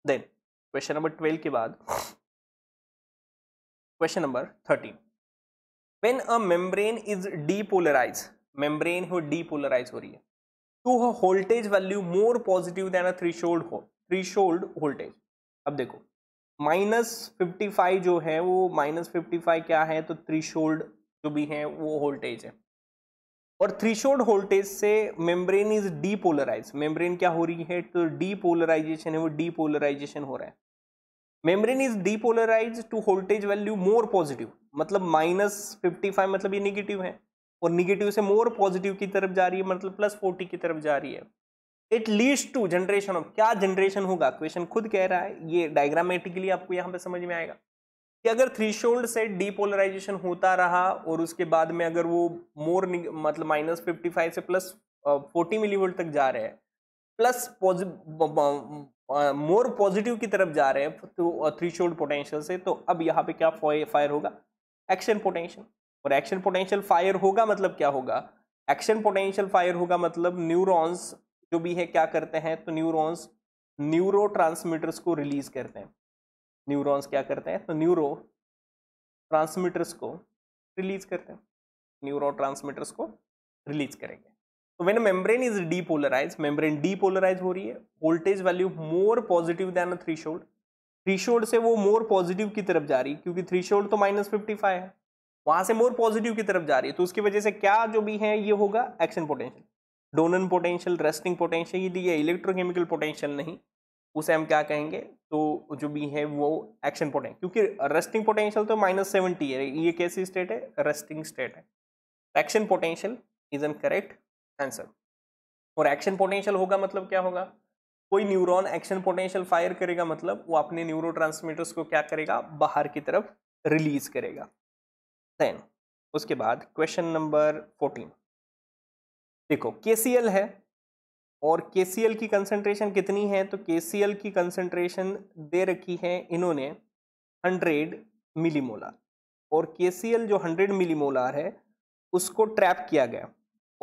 देन क्वेश्चन नंबर ट्वेल्व के बाद question number thirteen when a membrane is depolarize membrane हो डीपोलराइज हो रही है to a voltage value more positive than a threshold हो थ्री शोल्ड होल्टेज अब देखो माइनस फिफ्टी फाइव जो है वो माइनस फिफ्टी फाइव क्या है तो थ्री शोल्ड जो भी है वो होल्टेज है और थ्रीशोड वोल्टेज से मेम्ब्रेन इज डीपोलराइज मेम्ब्रेन क्या हो रही है तो डीपोलराइजेशन है वो डीपोलराइजेशन हो रहा है membrane is depolarize to voltage value more positive मतलब माइनस फिफ्टी फाइव मतलब ये निगेटिव है और निगेटिव से मोर पॉजिटिव की तरफ जा रही है मतलब प्लस फोर्टी की तरफ जा रही है it leads to generation of क्या जनरेशन होगा क्वेश्चन खुद कह रहा है ये डायग्रामेटिकली आपको यहाँ पे समझ में आएगा कि अगर थ्री शोल्ड से डीपोलराइजेशन होता रहा और उसके बाद में अगर वो मोर मतलब माइनस फिफ्टी फाइव से प्लस फोर्टी मिलीवोल्ट तक जा रहे हैं प्लस मोर पॉजिटिव की तरफ जा रहे हैं तो थ्री शोल्ड पोटेंशियल से तो अब यहाँ पे क्या फायर होगा एक्शन पोटेंशियल और एक्शन पोटेंशियल फायर होगा मतलब क्या होगा एक्शन पोटेंशियल फायर होगा मतलब न्यूरॉन्स जो भी है क्या करते हैं तो न्यूरॉन्स न्यूरो को रिलीज करते हैं न्यूरॉन्स क्या करते हैं तो न्यूरो ट्रांसमीटर्स को रिलीज करते हैं न्यूरो ट्रांसमीटर्स को रिलीज करेंगे तो when membrane is depolarize membrane depolarize हो रही है voltage value more positive than threshold threshold से वो मोर पॉजिटिव की तरफ जा रही है क्योंकि थ्री शोल्ड तो माइनस फिफ्टी फाइव है वहां से मोर पॉजिटिव की तरफ जा रही है तो उसकी वजह से क्या जो भी है ये होगा action potential Donnan potential resting potential ये इलेक्ट्रोकेमिकल तो पोटेंशियल नहीं उसे हम क्या कहेंगे तो जो भी है वो एक्शन पोटेंशियल क्योंकि रेस्टिंग पोटेंशियल तो माइनस सेवेंटी है ये कैसी स्टेट है रेस्टिंग स्टेट है action potential is N correct answer और एक्शन पोटेंशियल होगा मतलब क्या होगा कोई न्यूरॉन एक्शन पोटेंशियल फायर करेगा मतलब वो अपने न्यूरो को क्या करेगा बाहर की तरफ रिलीज करेगा देन उसके बाद क्वेश्चन नंबर फोर्टीन देखो के है और के की कंसनट्रेशन कितनी है तो के की कंसनट्रेशन दे रखी है इन्होंने हंड्रेड मिलीमोलार और के जो हंड्रेड मिलीमोलार है उसको ट्रैप किया गया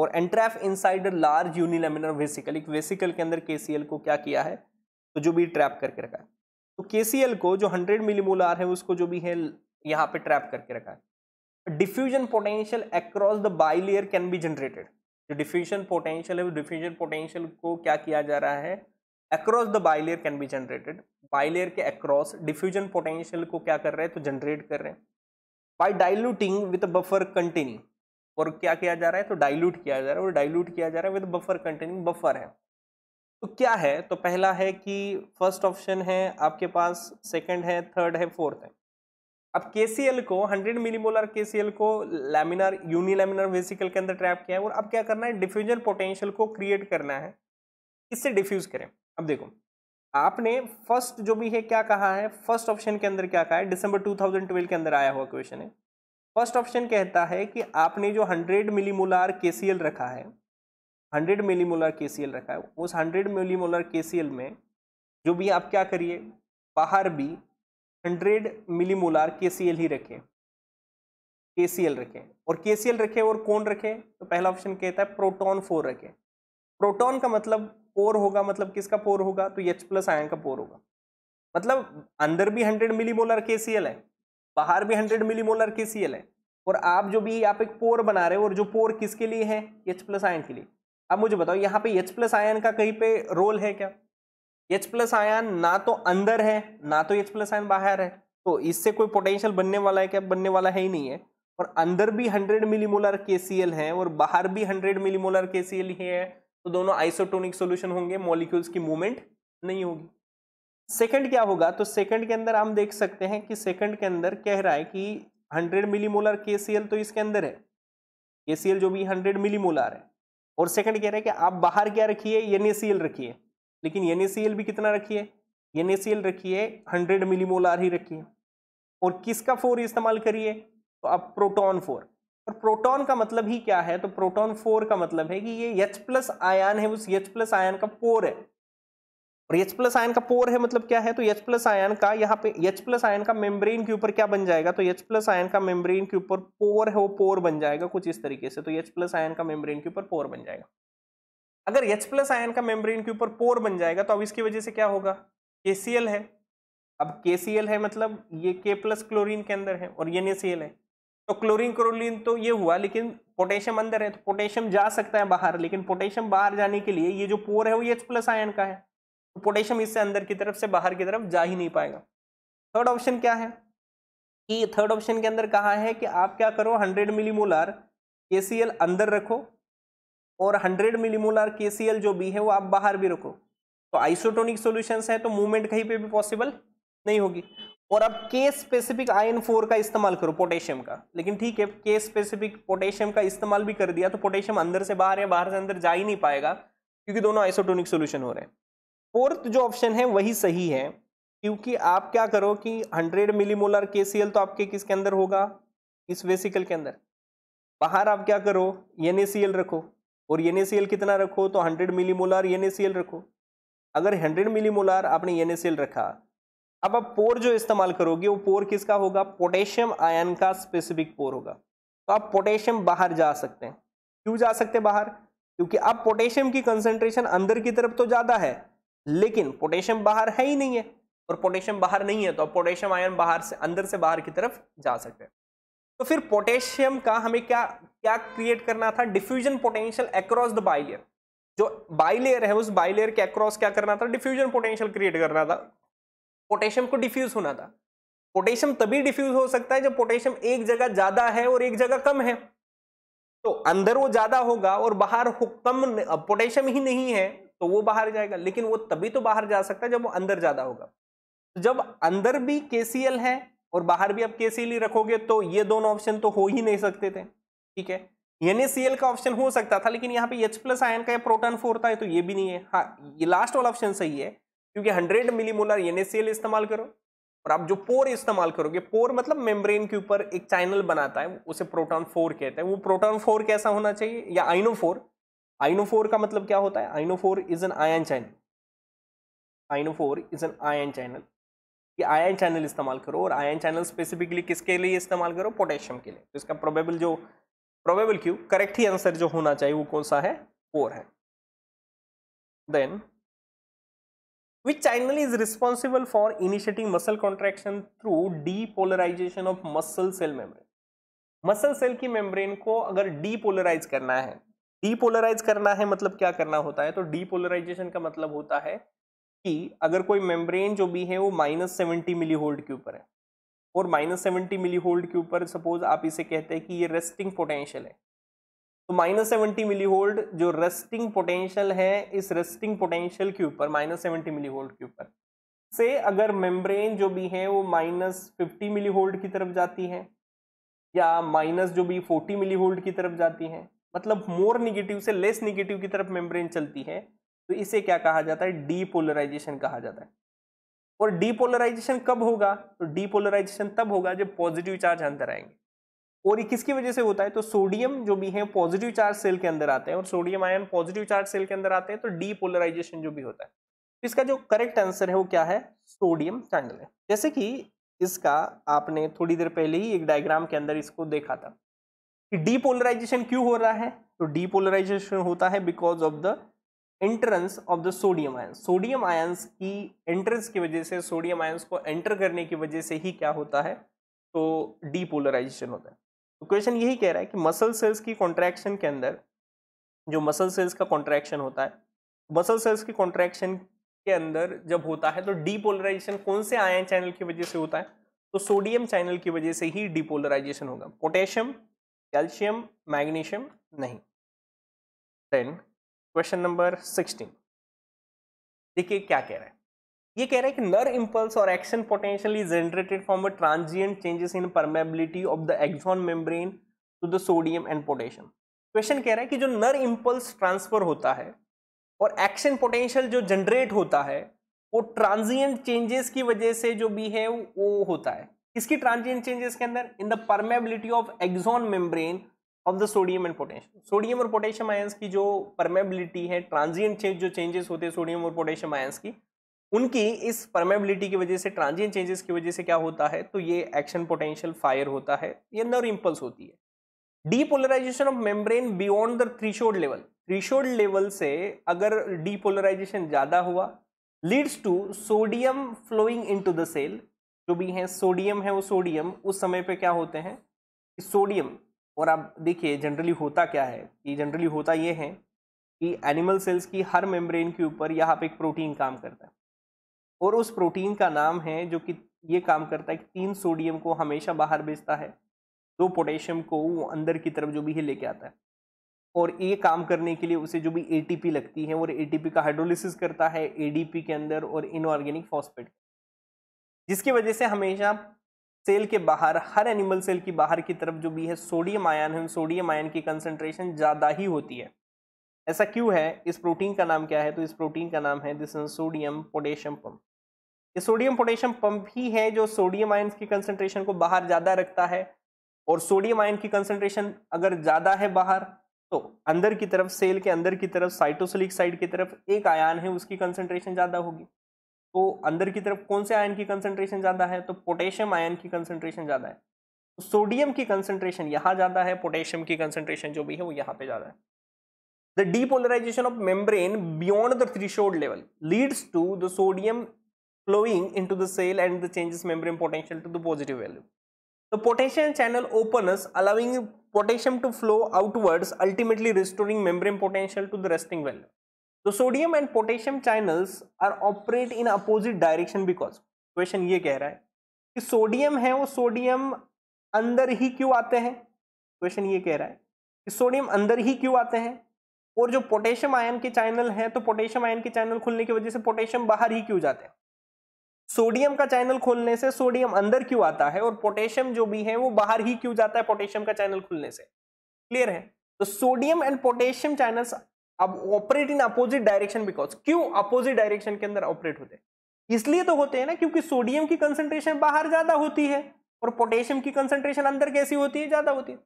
और entrap inside large unilamellar vesicle एक वेसिकल के अंदर के को क्या किया है तो जो भी ट्रैप करके रखा है तो के को जो हंड्रेड मिलीमोलार है उसको जो भी है यहाँ पे ट्रैप करके रखा है diffusion potential across the bilayer can be generated जो डिफ्यूजन पोटेंशियल है वो डिफ्यूजन पोटेंशियल को क्या किया जा रहा है across the bilayer can be generated bilayer के अक्रॉस डिफ्यूजन पोटेंशियल को क्या कर रहे हैं तो जनरेट कर रहे हैं by diluting with buffer containing और क्या किया जा रहा है तो डाइल्यूट किया जा रहा है और डाइल्यूट किया जा रहा है विद बफर कंटेनिंग बफर है तो क्या है तो पहला है कि फर्स्ट ऑप्शन है आपके पास सेकंड है थर्ड है फोर्थ है अब के को 100 मिलीमोलर के को लैमिनर यूनिलैमिनर वेसिकल के अंदर ट्रैप किया है और अब क्या करना है डिफ्यूजन पोटेंशियल को क्रिएट करना है इससे डिफ्यूज करें अब देखो आपने फर्स्ट जो भी है क्या कहा है फर्स्ट ऑप्शन के अंदर क्या कहा है थाउजेंड 2012 के अंदर आया हुआ क्वेश्चन है फर्स्ट ऑप्शन कहता है कि आपने जो हंड्रेड मिलीमोलार के रखा है हंड्रेड मिलीमोलर के रखा है उस हंड्रेड मिलीमोलर के में जो भी आप क्या करिए बाहर भी हंड्रेड के सी एल ही रखें के रखें और के रखें और कौन रखें तो पहला ऑप्शन कहता है प्रोटॉन फोर रखें प्रोटॉन का मतलब पोर होगा मतलब किसका पोर होगा तो एच प्लस आयन का पोर होगा मतलब अंदर भी हंड्रेड के सी एल है बाहर भी हंड्रेड के सी एल है और आप जो भी आप एक पोर बना रहे हो और जो पोर किसके लिए है एच प्लस आयन के लिए अब मुझे बताओ यहाँ पे एच प्लस आयन का कहीं पे रोल है क्या एच प्लस आयन ना तो अंदर है ना तो एच प्लस आयन बाहर है तो इससे कोई पोटेंशियल बनने वाला है क्या बनने वाला है ही नहीं है और अंदर भी 100 मिलीमोलर के है और बाहर भी 100 मिलीमोलर के ही है तो दोनों आइसोटोनिक सोल्यूशन होंगे मॉलिक्यूल्स की मूवमेंट नहीं होगी सेकंड क्या होगा तो सेकंड के अंदर हम देख सकते हैं कि सेकंड के अंदर कह रहा है कि 100 मिलीमोलर के तो इसके अंदर है के जो भी 100 मिलीमोलर है और सेकंड कह रहा है कि आप बाहर क्या रखिए एन रखिए लेकिन एन भी कितना रखी है एन रखी है हंड्रेड मिलीमोलार ही रखी है और किसका फोर इस्तेमाल करिए तो आप प्रोटॉन फोर और प्रोटॉन का मतलब ही क्या है तो प्रोटॉन फोर का मतलब है कि ये एच प्लस आयन है उस एच प्लस आयन का फोर है और एच प्लस आयन का पोर है मतलब क्या है तो एच प्लस आयन का यहाँ पे एच प्लस आयन का मेम्ब्रेन के ऊपर क्या बन जाएगा तो एच प्लस आयन का मेम्ब्रेन के ऊपर पोर है वो पोर बन जाएगा कुछ इस तरीके से तो एच प्लस आयन का मेम्ब्रेन के ऊपर पोर बन जाएगा अगर H प्लस आयन का मेम्ब्रेन के ऊपर पोर बन जाएगा तो अब इसकी वजह से क्या होगा KCl है अब KCl है मतलब ये K प्लस क्लोरीन के अंदर है और ये NaCl है तो क्लोरीन क्लोरीन तो ये हुआ लेकिन पोटेशियम अंदर है तो पोटेशियम जा सकता है बाहर लेकिन पोटेशियम बाहर जाने के लिए ये जो पोर है वो एच प्लस आयन का है तो पोटेशियम इससे अंदर की तरफ से बाहर की तरफ जा ही नहीं पाएगा थर्ड ऑप्शन क्या है कि थर्ड ऑप्शन के अंदर कहा है कि आप क्या करो 100 मिलीमोलर के अंदर रखो और 100 मिलीमोलर केसीएल जो भी है वो आप बाहर भी रखो तो आइसोटोनिक सॉल्यूशंस है तो मूवमेंट कहीं पे भी पॉसिबल नहीं होगी और अब के स्पेसिफिक आयन फोर का इस्तेमाल करो पोटेशियम का लेकिन ठीक है के स्पेसिफिक पोटेशियम का इस्तेमाल भी कर दिया तो पोटेशियम अंदर से बाहर या बाहर से अंदर जा ही नहीं पाएगा क्योंकि दोनों आइसोटोनिक सोल्यूशन हो रहे हैं फोर्थ जो ऑप्शन है वही सही है क्योंकि आप क्या करो कि 100 मिलीमोलर के तो आपके किसके अंदर होगा इस वेसिकल के अंदर बाहर आप क्या करो एन रखो और एन कितना रखो तो हंड्रेड मिली मोलार एन रखो अगर हंड्रेड मिली मोलार आपने एन रखा अब आप पोर जो इस्तेमाल करोगे वो पोर किसका होगा पोटेशियम आयन का स्पेसिफिक पोर होगा तो आप पोटेशियम बाहर जा सकते हैं क्यों जा सकते हैं बाहर क्योंकि अब पोटेशियम की कंसनट्रेशन अंदर की तरफ तो ज़्यादा है लेकिन पोटेशियम बाहर है ही नहीं है और पोटेशियम बाहर नहीं है तो आप पोटेशियम आयन बाहर से अंदर से बाहर की तरफ जा सकते हैं तो फिर पोटेशियम का हमें क्या क्या क्रिएट करना था diffusion potential across the bilayer जो बाइलेयर है उस बाइलेयर के अक्रॉस क्या करना था डिफ्यूजन पोटेंशियल क्रिएट करना था पोटेशियम को डिफ्यूज होना था पोटेशियम तभी डिफ्यूज हो सकता है जब पोटेशियम एक जगह ज्यादा है और एक जगह कम है तो अंदर वो ज्यादा होगा और बाहर हो कम पोटेशियम ही नहीं है तो वो बाहर जाएगा लेकिन वो तभी तो बाहर जा सकता है जब वो अंदर ज्यादा होगा जब अंदर भी के है और बाहर भी आप केसीएल e रखोगे तो ये दोनों ऑप्शन तो हो ही नहीं सकते थे ठीक है एनएसीएल का ऑप्शन हो सकता था लेकिन यहाँ पे एच प्लस आयन का प्रोटॉन फोर था तो ये भी नहीं है हाँ ये लास्ट वाला ऑप्शन सही है क्योंकि एस मिलीमोलर एनएसीएल इस्तेमाल करो और आप जो पोर इस्तेमाल करोगे पोर मतलब मेम्ब्रेन के ऊपर एक चैनल बनाता है उसे प्रोटॉन फोर कहते हैं वो प्रोटॉन फोर कैसा होना चाहिए या आइनो फोर आइनो फोर का मतलब क्या होता है ionophore is an ion channel ionophore is an ion channel ion channel इस्तेमाल करो और आयन चैनल स्पेसिफिकली किसके लिए इस्तेमाल करो पोटेशियम के लिए तो इसका प्रोबेबल जो प्रोबेबल क्यू करेक्ट ही आंसर जो होना चाहिए वो कौन सा है फोर है then which channel is responsible for initiating muscle contraction through depolarization of muscle cell membrane muscle cell की मेम्ब्रेन को अगर डीपोलराइज करना है डीपोलराइज करना है मतलब क्या करना होता है तो डीपोलराइजेशन का मतलब होता है कि अगर कोई मेम्ब्रेन जो भी है वो माइनस सेवेंटी मिली होल्ड के ऊपर है और माइनस सेवेंटी मिली होल्ड के ऊपर सपोज आप इसे कहते हैं कि ये रेस्टिंग पोटेंशियल है तो माइनस सेवेंटी मिली होल्ड जो रेस्टिंग पोटेंशियल है इस रेस्टिंग पोटेंशियल के ऊपर माइनस सेवेंटी मिली होल्ड के ऊपर से अगर मेम्ब्रेन जो भी है वो माइनस फिफ्टी मिली होल्ड की तरफ जाती है या माइनस जो भी फोर्टी मिली होल्ड की तरफ जाती है मतलब मोर निगेटिव से लेस निगेटिव की तरफ मेम्ब्रेन चलती है तो इसे क्या कहा जाता है डीपोलराइजेशन कहा जाता है और डीपोलराइजेशन कब होगा तो डीपोलराइजेशन तब होगा जब पॉजिटिव चार्ज अंदर आएंगे और ये किसकी वजह से होता है तो सोडियम जो भी है पॉजिटिव चार्ज सेल के अंदर आते हैं और sodium ion positive charge cell के अंदर आते हैं तो डीपोलराइजेशन जो भी होता है तो इसका जो करेक्ट आंसर है वो क्या है सोडियम चैनल है जैसे कि इसका आपने थोड़ी देर पहले ही एक डायग्राम के अंदर इसको देखा था कि डीपोलराइजेशन क्यों हो रहा है तो डीपोलराइजेशन होता है because of the entrance of the sodium ions sodium ions की एंट्रेंस की वजह से सोडियम आयंस को एंटर करने की वजह से ही क्या होता है तो डीपोलराइजेशन होता है तो क्वेश्चन यही कह रहा है कि मसल सेल्स की कॉन्ट्रैक्शन के अंदर जो मसल सेल्स का कॉन्ट्रैक्शन होता है मसल सेल्स की कॉन्ट्रैक्शन के अंदर जब होता है तो डीपोलराइजेशन कौन से आयन चैनल की वजह से होता है तो सोडियम चैनल की वजह से ही डिपोलराइजेशन होगा पोटेशियम कैल्शियम मैग्नीशियम नहीं देन क्वेश्चन नंबर सिक्सटीन देखिए क्या कह रहा है ये कह रहा है कि नर इम्पल्स और action potential is generated from a transient changes in permeability of the axon membrane to the sodium and potassium question कह रहा है कि जो नर इम्पल्स ट्रांसफर होता है और एक्शन पोटेंशियल जो जनरेट होता है वो ट्रांजिएंट चेंजेस की वजह से जो भी है वो होता है इसकी ट्रांजिएंट चेंजेस के अंदर in the permeability of axon membrane of the sodium and potassium sodium और पोटेशियम आयंस की जो परमेबिलिटी है ट्रांजियंट चेंज जो चेंजेस होते हैं सोडियम और पोटेशियम आयंस की उनकी इस परमेबिलिटी की वजह से ट्रांजियंट चेंजेस की वजह से क्या होता है तो ये एक्शन पोटेंशियल फायर होता है ये नर इम्पल्स होती है depolarization of membrane beyond the threshold level threshold level से अगर डीपोलराइजेशन ज़्यादा हुआ leads to sodium flowing to the cell जो भी है सोडियम है वो सोडियम उस समय पे क्या होते हैं सोडियम और आप देखिए जनरली होता क्या है कि जनरली होता ये है कि एनिमल सेल्स की हर मेम्ब्रेन के ऊपर यहाँ पे एक प्रोटीन काम करता है और उस प्रोटीन का नाम है जो कि ये काम करता है कि तीन सोडियम को हमेशा बाहर भेजता है दो पोटेशियम को वो अंदर की तरफ जो भी है लेके आता है और ये काम करने के लिए उसे जो भी ए लगती है और ए का हाइड्रोलिसिस करता है ए के अंदर और इनऑर्गेनिक फॉस्फेट जिसकी वजह से हमेशा सेल के बाहर हर एनिमल सेल की बाहर की तरफ जो भी है सोडियम आयन है सोडियम आयन की कंसनट्रेशन ज़्यादा ही होती है ऐसा क्यों है इस प्रोटीन का नाम क्या है तो इस प्रोटीन का नाम है दिस सोडियम पोटेशियम पम्प ये सोडियम पोटेशियम पम्प ही है जो सोडियम आयन की कंसनट्रेशन को बाहर ज़्यादा रखता है और सोडियम आयन की कंसनट्रेशन अगर ज़्यादा है बाहर तो अंदर की तरफ सेल के अंदर की तरफ साइटोसोलिक साइड की तरफ एक आयन है उसकी कंसनट्रेशन ज़्यादा होगी तो अंदर की तरफ कौन से आयन की कंसंट्रेशन ज़्यादा है तो पोटेशियम आयन की कंसंट्रेशन ज़्यादा है तो सोडियम की कंसंट्रेशन यहाँ ज़्यादा है पोटेशियम की कंसंट्रेशन जो भी है वो यहाँ पे ज़्यादा है the depolarization of membrane beyond the three level leads to the sodium flowing in to the cell and the changes membrane potential to the positive value The potassium channel opens, allowing potassium to flow outwards, ultimately restoring membrane potential to the resting value. तो sodium and potassium channels are operate in opposite direction because question ये कह रहा है कि sodium है वो sodium अंदर ही क्यों आते हैं क्वेश्चन ये कह रहा है कि सोडियम अंदर ही क्यों आते हैं और जो पोटेशियम आयन के चैनल हैं तो पोटेशियम आयन के चैनल खुलने की वजह से पोटेशियम बाहर ही क्यों जाते हैं सोडियम का चैनल खोलने से सोडियम अंदर क्यों आता है और पोटेशियम जो भी है वो बाहर ही क्यों जाता है पोटेशियम का चैनल खुलने से क्लियर है तो सोडियम एंड पोटेशियम चैनल्स अब operate in opposite direction because क्यों अपोजिट डायरेक्शन के अंदर ऑपरेट होते हैं इसलिए तो होते हैं ना क्योंकि सोडियम की कंसेंट्रेशन बाहर ज्यादा होती है और पोटेशियम की कंसेंट्रेशन अंदर कैसी होती है ज्यादा होती है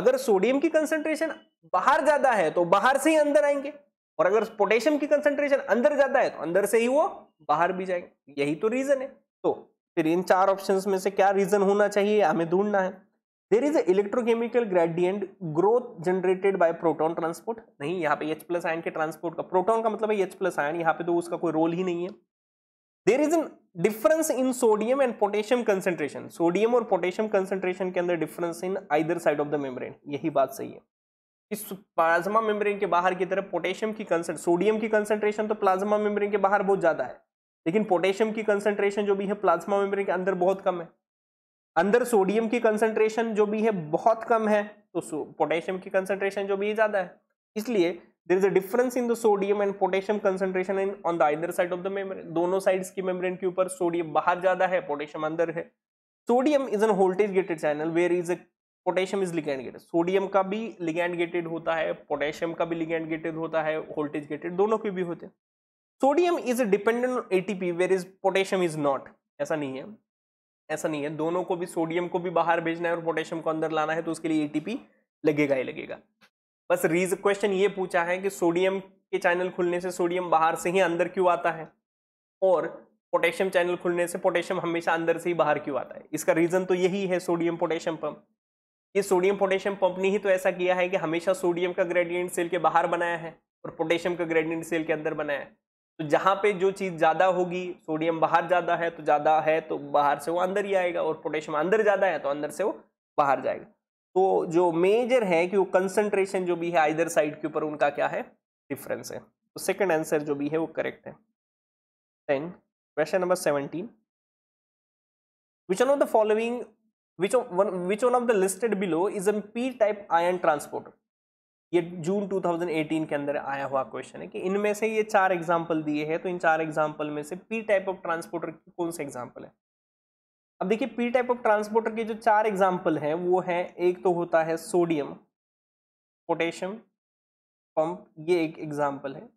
अगर सोडियम की कंसेंट्रेशन बाहर ज्यादा है तो बाहर से ही अंदर आएंगे और अगर पोटेशियम की कंसंट्रेशन अंदर ज्यादा है तो अंदर से ही वो बाहर भी जाएंगे यही तो रीजन है तो फिर इन चार ऑप्शन में से क्या रीजन होना चाहिए हमें ढूंढना है there is electrochemical gradient growth generated by proton transport नहीं यहाँ पे एच प्लस आयन के ट्रांसपोर्ट का प्रोटॉन का मतलब है एच प्लस आयन यहाँ पे तो उसका कोई रोल ही नहीं है there is an difference in sodium and potassium concentration sodium और पोटेशियम कंसेंट्रेशन के अंदर difference in either side of the membrane यही बात सही है इस प्लाज्मा मेम्ब्रेन के बाहर की तरफ पोटेशियम की कंसेंट सोडियम की कंसेंट्रेशन तो प्लाज्मा मेम्ब्रेन के बाहर बहुत ज़्यादा है लेकिन पोटेशियम की कंसेंट्रेशन जो भी है प्लाज्मा मेम्ब्रेन के अंदर बहुत कम है अंदर सोडियम की कंसंट्रेशन जो भी है बहुत कम है तो पोटेशियम की कंसंट्रेशन जो भी ज़्यादा है इसलिए there is a difference in the sodium and potassium concentration in on the either side of the membrane दोनों साइड्स की मेम्ब्रेन के ऊपर सोडियम बाहर ज़्यादा है पोटेशियम अंदर है sodium is an voltage gated channel where is a potassium is ligand gated sodium का भी लिगैंड गेटेड होता है पोटेशियम का भी लिगैंड गेटेड होता है वोल्टेज गेटेड दोनों के भी होते हैं sodium is dependent on ATP where is potassium is not ऐसा नहीं है ऐसा नहीं है दोनों को भी सोडियम को भी बाहर भेजना है और पोटेशियम को अंदर लाना है तो उसके लिए एटीपी लगेगा ही लगेगा बस रीज क्वेश्चन ये पूछा है कि सोडियम के चैनल खुलने से सोडियम बाहर से ही अंदर क्यों आता है और पोटेशियम चैनल खुलने से पोटेशियम हमेशा अंदर से ही बाहर क्यों आता है इसका रीज़न तो यही है सोडियम पोटेशियम पंप ये सोडियम पोटेशियम पंप ने ही तो ऐसा किया है कि हमेशा सोडियम का ग्रेडियंट सेल के बाहर बनाया है और पोटेशियम का ग्रेडियंट सेल के अंदर बनाया है तो जहाँ पे जो चीज़ ज़्यादा होगी सोडियम बाहर ज़्यादा है तो ज़्यादा है तो बाहर से वो अंदर ही आएगा और पोटेशियम अंदर ज़्यादा है तो अंदर से वो बाहर जाएगा तो जो मेजर है कि वो कंसंट्रेशन जो भी है आइधर साइड के ऊपर उनका क्या है डिफरेंस है तो सेकेंड आंसर जो भी है वो करेक्ट है then question number seventeen which on of the following which of which on of the listed below is M P type ion transporter ये जून 2018 के अंदर आया हुआ क्वेश्चन है कि इनमें से ये चार एग्जाम्पल दिए हैं तो इन चार एग्जाम्पल में से पी टाइप ऑफ ट्रांसपोर्टर की कौन सा एग्जाम्पल है अब देखिए पी टाइप ऑफ ट्रांसपोर्टर के जो चार एग्जाम्पल हैं वो हैं एक तो होता है सोडियम पोटेशियम पंप ये एक एग्जाम्पल है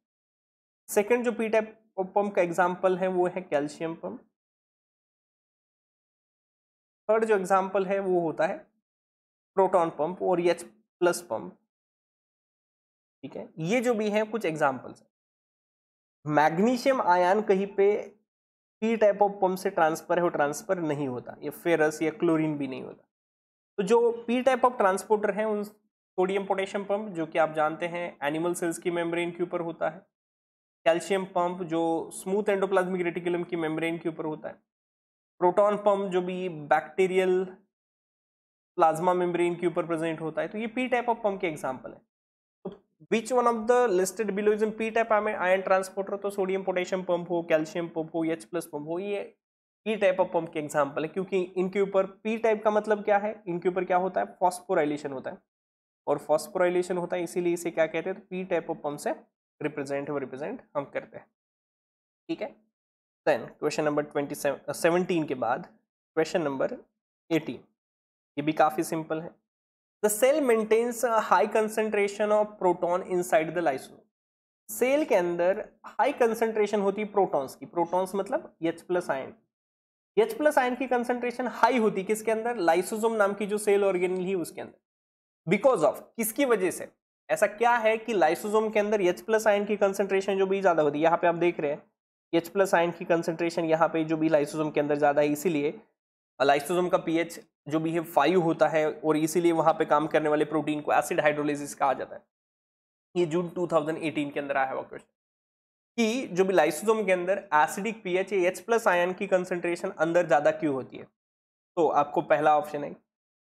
सेकेंड जो पी टाइप ऑफ पंप का एग्जाम्पल है वो है कैल्शियम पंप थर्ड जो एग्जाम्पल है वो होता है प्रोटॉन पंप और एच प्लस पंप ठीक है ये जो भी है कुछ एग्जाम्पल्स मैग्नीशियम आयन कहीं पे पी टाइप ऑफ पंप से ट्रांसफर है वो ट्रांसफर नहीं होता ये फेरस या क्लोरीन भी नहीं होता तो जो पी टाइप ऑफ ट्रांसपोर्टर है उन सोडियम पोटेशियम पंप जो कि आप जानते हैं एनिमल सेल्स की मेम्ब्रेन के ऊपर होता है कैल्शियम पंप जो स्मूथ एंडोप्लाज्मिक रेटिकुलम की मेम्ब्रेन के ऊपर होता है प्रोटॉन पंप जो भी बैक्टीरियल प्लाज्मा मेम्ब्रेन के ऊपर प्रेजेंट होता है तो ये पी टाइप ऑफ पंप के एग्जाम्पल है which one of the listed below is in P type हमें आयन ट्रांसपोर्टर तो सोडियम पोटेशियम पंप हो कैल्शियम पंप हो एच प्लस पंप हो ये पी टाइप ऑफ पंप के एग्जाम्पल है क्योंकि इनके ऊपर पी टाइप का मतलब क्या है इनके ऊपर क्या होता है फॉस्फोराइलेशन होता है और फॉस्फोराइलेशन होता है इसीलिए इसे क्या कहते हैं तो पी टाइप ऑफ पंप से रिप्रेजेंट रिप्रेजेंट हम करते हैं ठीक है then question number twenty seventeen के बाद क्वेश्चन नंबर एटीन ये भी काफ़ी सिंपल है the cell maintains high concentration of of inside the the cell के अंदर हाई कंसेंट्रेशन होती है प्रोटॉन्स की प्रोटॉन्स मतलब H plus ion H plus ion की कंसेंट्रेशन हाई होती किसके अंदर लाइसोजोम नाम की जो सेल ऑर्गेन ही उसके अंदर बिकॉज ऑफ किसकी वजह से ऐसा क्या है कि लाइसोजोम के अंदर एच प्लस आयन की कंसेंट्रेशन जो भी ज़्यादा होती है यहाँ पे आप देख रहे हैं एच प्लस आयन की कंसेंट्रेशन यहाँ पे जो भी लाइसोजोम के अंदर ज़्यादा है इसीलिए लाइसोसोम का पीएच जो भी है फाइव होता है और इसीलिए वहाँ पे काम करने वाले प्रोटीन को एसिड हाइड्रोलिस कहा जाता है ये जून 2018 के अंदर आया हुआ क्वेश्चन कि जो भी लाइसोजोम के अंदर acidic pH H plus ion की कंसेंट्रेशन अंदर ज़्यादा क्यों होती है तो आपको पहला ऑप्शन है